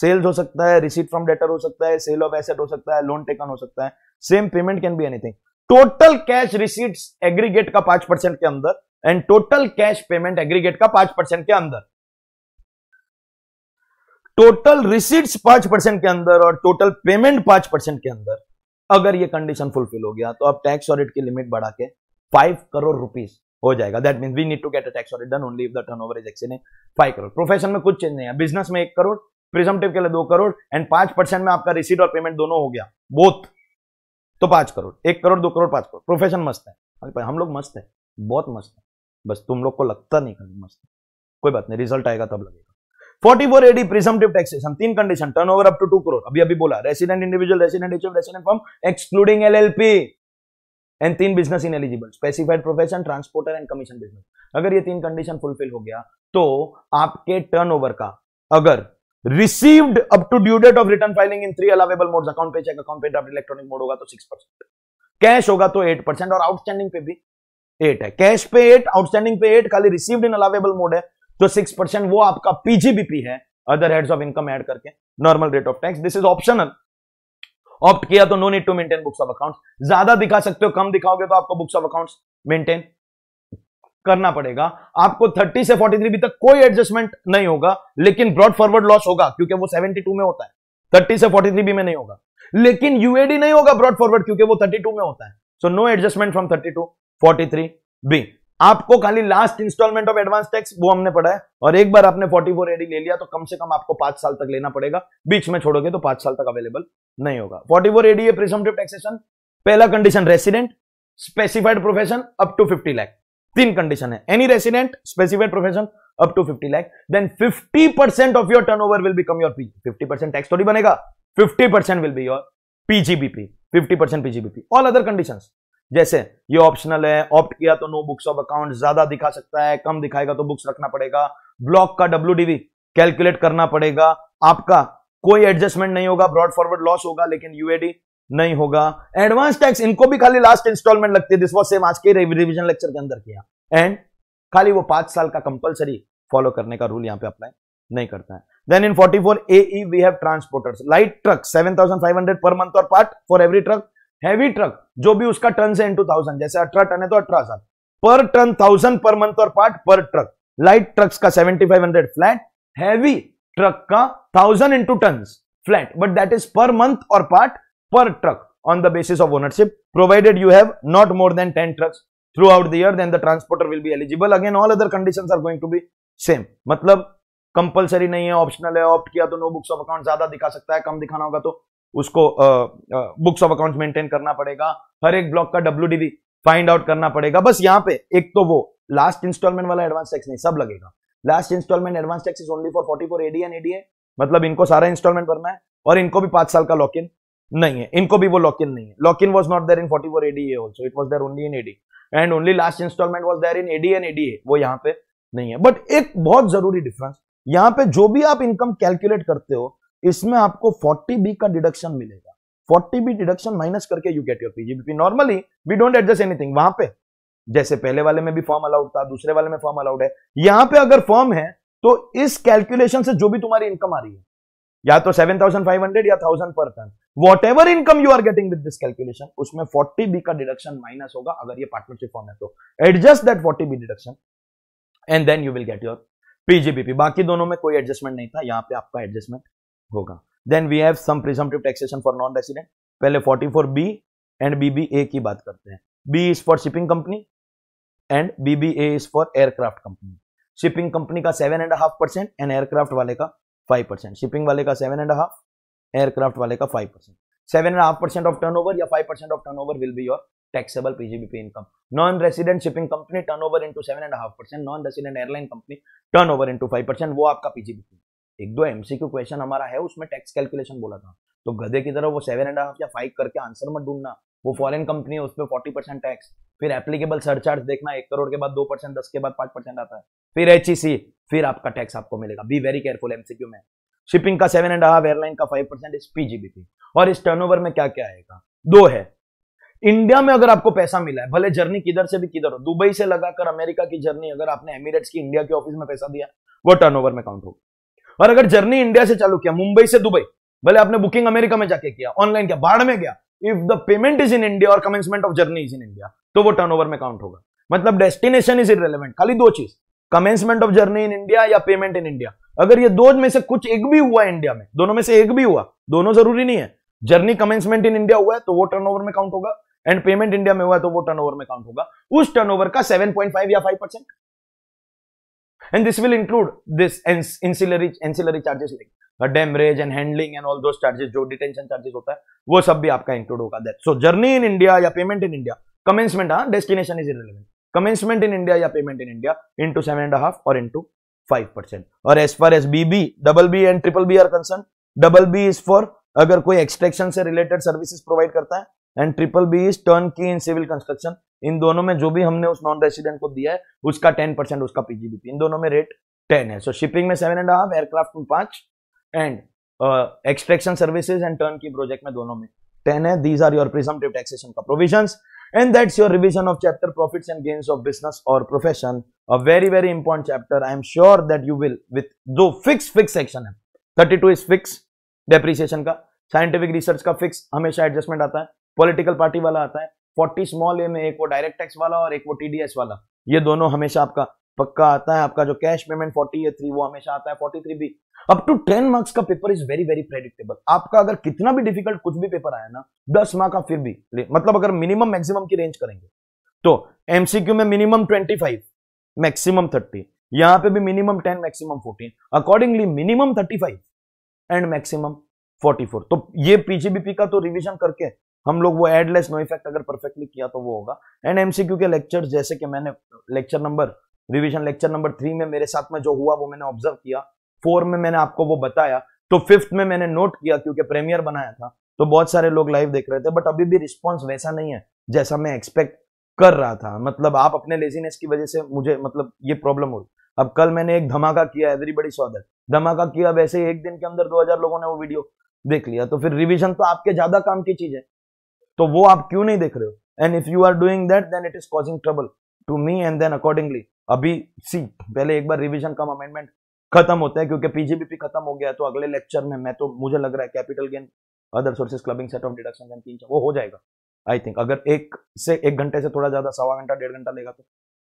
sales हो सकता है receipt from debtor हो सकता है cell of asset हो सकता है loan taken हो सकता है same payment can be anything total cash receipts aggregate का पांच परसेंट के अंदर and total cash payment aggregate का पांच परसेंट के अंदर टोटल रिसीट्स पांच परसेंट के अंदर और टोटल पेमेंट पांच परसेंट के अंदर अगर ये कंडीशन फुलफिल हो गया तो आप टैक्स ऑडिट की लिमिट बढ़ा के फाइव करोड़ रुपीज हो जाएगा that mean we need to get a tax audit done only if the over is exceeding five crore profession में कुछ चेंज नहीं है बिजनेस में एक करोड़ प्रिजमटिव के लिए दो करोड़ एंड पांच परसेंट में आपका रिसीट और पेमेंट दोनों हो गया बोथ तो पांच करोड़ एक करोड़ दो करोड़ पांच करोड़ प्रोफेशन मस्त है हम लोग मस्त है बहुत मस्त है बस तुम लोग को लगता नहीं कभी मस्त कोई बात नहीं रिजल्ट आएगा तब लगेगा 44 फोर एडी प्रिजमटिव टैक्सेशन तीन condition turn over up to crore अभी अभी बोला resident individual resident HF resident form excluding LLP and तीन business in eligible specified profession transporter and commission business अगर ये तीन कंडीशन फुलफिल हो गया तो आपके टर्न का अगर received up to due date of return filing in three allowable modes account pay check account pay draft electronic mode होगा तो 6% cash कैश होगा तो एट परसेंट और आउटस्टैंडिंग पे भी एट है कैश पे एट आउटस्टैंडिंग पे एट खाली रिसीव्ड इन अलावेबल मोड है तो सिक्स परसेंट वो आपका पीजीबीपी है other heads of income add करके normal rate of tax this is optional opt किया तो no need to maintain books of accounts ज्यादा दिखा सकते हो कम दिखाओगे तो आपको बुक्स ऑफ अकाउंट्स मेंटेन करना पड़ेगा आपको 30 से 43 भी तक कोई एडजस्टमेंट नहीं होगा लेकिन ब्रॉड फॉरवर्ड लॉस होगा क्योंकि वो 72 में होता है 30 से 43 भी में नहीं होगा लेकिन यूएडी नहीं होगा ब्रॉड फॉरवर्ड क्योंकि वो 32 में होता है so no adjustment from 32 to 43 B आपको खाली last installment of advance tax वो हमने पढ़ा है और एक बार आपने 44 एडी ले लिया तो कम से कम आपको पांच साल तक लेना पड़ेगा बीच में छोड़ोगे तो पांच साल तक अवेलेबल नहीं होगा 44 एडी है टैक्सेशन पहला condition resident specified profession up to 50 lakh तीन कंडीशन है any resident specified profession up to 50 lakh then 50% of your over will become your fifty percent tax थोड़ी बनेगा percent will be your PGBP percent PGBP all other condition जैसे ये optional है opt किया तो no books of account ज्यादा दिखा सकता है कम दिखाएगा तो बुक्स रखना पड़ेगा ब्लॉक का डब्ल्यू कैलकुलेट करना पड़ेगा आपका कोई एडजस्टमेंट नहीं होगा ब्रॉड फॉरवर्ड लॉस होगा लेकिन यूएडी नहीं होगा एडवांस टैक्स इनको भी खाली लास्ट इंस्टॉलमेंट लगती है दिस वॉज सेम आज के रिविजन लेक्चर के अंदर किया एंड खाली वो पांच साल का कंपलसरी फॉलो करने का रूल यहां पे अप्लाई नहीं करता है then in 44 A E we have transporters light truck 7500 पर मंथ और part for every truck heavy truck जो भी उसका टन से इंटू थाउजेंड जैसे अठारह टन है तो अठारह हजार per ton thousand per month और part per truck light trucks का seventy five hundred flat heavy truck का thousand into ton flat but that is per month और part per truck on the basis of ownership provided you have not more than ten trucks throughout दर then the transporter will be eligible again all other condition are going to be same मतलब compulsory नहीं है optional है opt किया तो no books of account ज्यादा दिखा सकता है कम दिखाना होगा तो उसको बुक्स ऑफ अकाउंट मेंटेन करना पड़ेगा हर एक ब्लॉक का डब्ल्यू फाइंड आउट करना पड़ेगा बस यहाँ पे एक तो वो लास्ट इंस्टॉलमेंट वाला एडवांस टैक्स नहीं सब लगेगा last installment advance tax is only for forty four AD and मतलब इनको सारा इंस्टॉलमेंट भरना है और इनको भी पांच साल का लॉक इन नहीं है इनको भी वो लॉक इन नहीं है lock in was not there in forty four AD also it was there only in AD and only last installment was there in AD and ADA वो यहाँ पे नहीं है बट एक बहुत जरूरी डिफरेंस यहाँ पे जो भी आप इनकम कैलकुलेट करते हो इसमें आपको 40 बी का डिडक्शन मिलेगा 40 बी डिडक्शन माइनस करके you get your PGBP normally we don't adjust anything वहां पे जैसे पहले वाले में भी फॉर्म अलाउड था दूसरे वाले में फॉर्म अलाउड है यहां पे अगर फॉर्म है तो इस कैलकुलेशन से जो भी तुम्हारी इनकम आ रही है या तो 7,500 या 1000 पर टन whatever income you are getting with this calculation उसमें 40 बी का डिडक्शन माइनस होगा अगर ये पार्टनरशिप फॉर्म है तो adjust that 40 B deduction and then you will get your PGBP बाकी दोनों में कोई एडजस्टमेंट नहीं था यहाँ पे आपका एडजस्टमेंट होगा then we have some presumptive taxation for non resident पहले 44 बी एंड ए की बात करते हैं B is for shipping company and BBA is for aircraft company shipping company का seven and half percent and aircraft वाले का five percent shipping वाले का सेवन एंड हाफ एयरक्राफ्ट वाले का five percent seven and half percent of turn over or five percent of turn over will be your taxable taxable income non resident shipping company turn over into seven and half percent non resident airline company turn over into five percent वो आपका PGBP. एक दो MCQ question हमारा है उसमें tax calculation बोला था तो गधे की तरह वो सेवन एंड हाफ या फाइव करके आंसर मत ढूंढना वो फॉरेन कंपनी है उस पर फोर्टी परसेंट टैक्स फिर एप्लीकेबल सरचार्ज देखना एक करोड़ के बाद दो परसेंट दस के बाद पांच परसेंट आता है फिर एच e फिर आपका टैक्स आपको मिलेगा बी वेरी केयरफुल एमसीक्यू में शिपिंग का सेवन एंड हाफ एयरलाइन का फाइव परसेंट इस पीजीबीटी और इस टर्नओवर में क्या क्या आएगा दो है इंडिया में अगर आपको पैसा मिला है भले जर्नी किधर से भी किधर हो दुबई से लगाकर अमेरिका की जर्नी अगर आपने एमिरेट्स की इंडिया के ऑफिस में पैसा दिया वो टर्नओवर में काउंट होगा और अगर जर्नी इंडिया से चालू किया मुंबई से दुबई भले आपने बुकिंग अमेरिका में जाके किया ऑनलाइन किया बाढ़ में गया if the payment is in India और commencement of journey is in India तो वो टर्नओवर में काउंट होगा मतलब डेस्टिनेशन इज इरेलीवेंट खाली दो चीज commencement of journey in India या पेमेंट इन इंडिया अगर ये दो में से कुछ एक भी हुआ इंडिया में दोनों में से एक भी हुआ दोनों जरूरी नहीं है जर्नी कमेंसमेंट इन इंडिया हुआ है तो वो टर्नओवर में काउंट होगा एंड पेमेंट इंडिया में हुआ है तो वो टर्नओवर में काउंट होगा उस टर्नओवर का 7.5 या 5 percent And this will include this ancillary ancillary charges like demurrage and handling and all those charges jo detention charges hota hai wo sab bhi aapka include hoga that. So journey in India ya payment in India, commencement हाँ destination is irrelevant. Commencement in India ya payment in India into 7 and 1/2 or into 5% or as far as bb double b and triple b are concerned double b is for agar koi extraction se related services provide karta hai and triple B is turnkey in civil construction इन दोनों में जो भी हमने उस non resident को दिया है उसका टेन परसेंट उसका पीजीबीपी इन दोनों में रेट टेन है सो शिपिंग में सेवन एंड हाफ एयरक्राफ्ट में पांच and extraction services and turnkey project में दोनों में टेन है these are your presumptive taxation का provision and that's your revision of chapter profit and gains of business और profession a very very important chapter I am sure that you will with दो fix fix section है thirty two is fix depreciation का scientific research का fix हमेशा adjustment आता है political party वाला आता है फोर्टी स्मॉल ए में एक वो डायरेक्ट टैक्स वाला और एक वो टीडीएस वाला ये दोनों हमेशा आपका पक्का आता है आपका जो cash payment forty A three वो हमेशा आता है forty three B up to ten marks का paper is very very predictable आपका अगर कितना भी डिफिकल्ट कुछ भी पेपर आया ना दस मार्क का फिर भी मतलब अगर मिनिमम मैक्सिमम की रेंज करेंगे तो एमसीक्यू में minimum twenty five maximum thirty यहां पे भी minimum ten maximum fourteen accordingly minimum thirty five and maximum forty four तो ये पीजीबीपी का तो रिविजन करके हम लोग वो एडलेस नो इफेक्ट अगर परफेक्टली किया तो वो होगा एंड एमसीक्यू के लेक्चर जैसे कि मैंने lecture number revision lecture number three में मेरे साथ में जो हुआ वो मैंने ऑब्जर्व किया फोर में मैंने आपको वो बताया तो फिफ्थ में मैंने नोट किया क्योंकि प्रीमियर बनाया था तो बहुत सारे लोग लाइव देख रहे थे बट अभी भी रिस्पॉन्स वैसा नहीं है जैसा मैं एक्सपेक्ट कर रहा था मतलब आप अपने लेजीनेस की वजह से मुझे मतलब ये प्रॉब्लम हो अब कल मैंने एक धमाका किया एवरीबडी सॉ दैट धमाका किया वैसे एक दिन के अंदर 2000 लोगों ने वो वीडियो देख लिया तो फिर रिवीजन तो आपके ज्यादा काम की चीज है तो वो आप क्यों नहीं देख रहे हो and if you are doing that then it is causing trouble to me and then accordingly अभी सी पहले एक बार रिविजन कम अमेंडमेंट खत्म होता है क्योंकि पीजीबीपी खत्म हो गया तो अगले लेक्चर में मैं तो मुझे लग रहा है capital gain other sources clubbing set off deduction and तीन वो हो जाएगा आई थिंक अगर एक से एक घंटे से थोड़ा ज्यादा सवा घंटा डेढ़ घंटा लेगा तो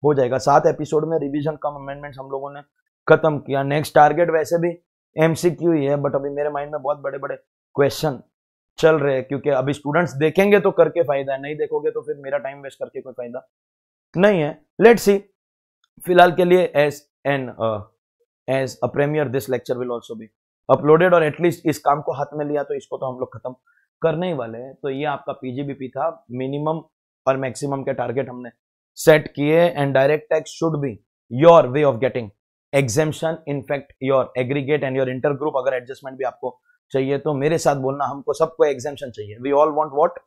हो जाएगा सात एपिसोड में रिविजन कम अमेंडमेंट हम लोगों ने खत्म किया नेक्स्ट टारगेट वैसे भी एमसीक्यू ही है बट अभी मेरे माइंड में बहुत बड़े बड़े क्वेश्चन चल रहे हैं क्योंकि अभी स्टूडेंट्स देखेंगे तो करके फायदा है नहीं देखोगे तो फिर मेरा टाइम वेस्ट करके कोई फायदा नहीं है लेट सी फिलहाल के लिए as an as a premiere this lecture will also भी अपलोडेड और एटलीस्ट इस काम को हाथ में लिया तो इसको तो हम लोग खत्म करने ही वाले हैं तो ये आपका पीजीबीपी था मिनिमम और मैक्सिमम के टारगेट हमने सेट किए and direct tax should be your way of getting exemption in fact your aggregate and your inter group अगर एडजस्टमेंट भी आपको चाहिए तो मेरे साथ बोलना हमको सबको एग्जेम्पन चाहिए we all want what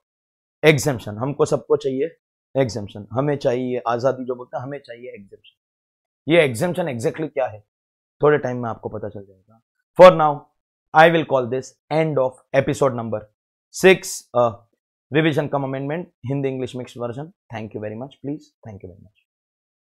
exemption हमको सबको चाहिए एग्जेम्पन हमें चाहिए आज़ादी जो बोलते हैं हमें चाहिए एग्जेम्पन ये एग्जेम्पन एग्जैक्टली क्या है थोड़े टाइम में आपको पता चल जाएगा for now I will call this end of episode number six revision cum amendment Hindi English mix version thank you very much please thank you very much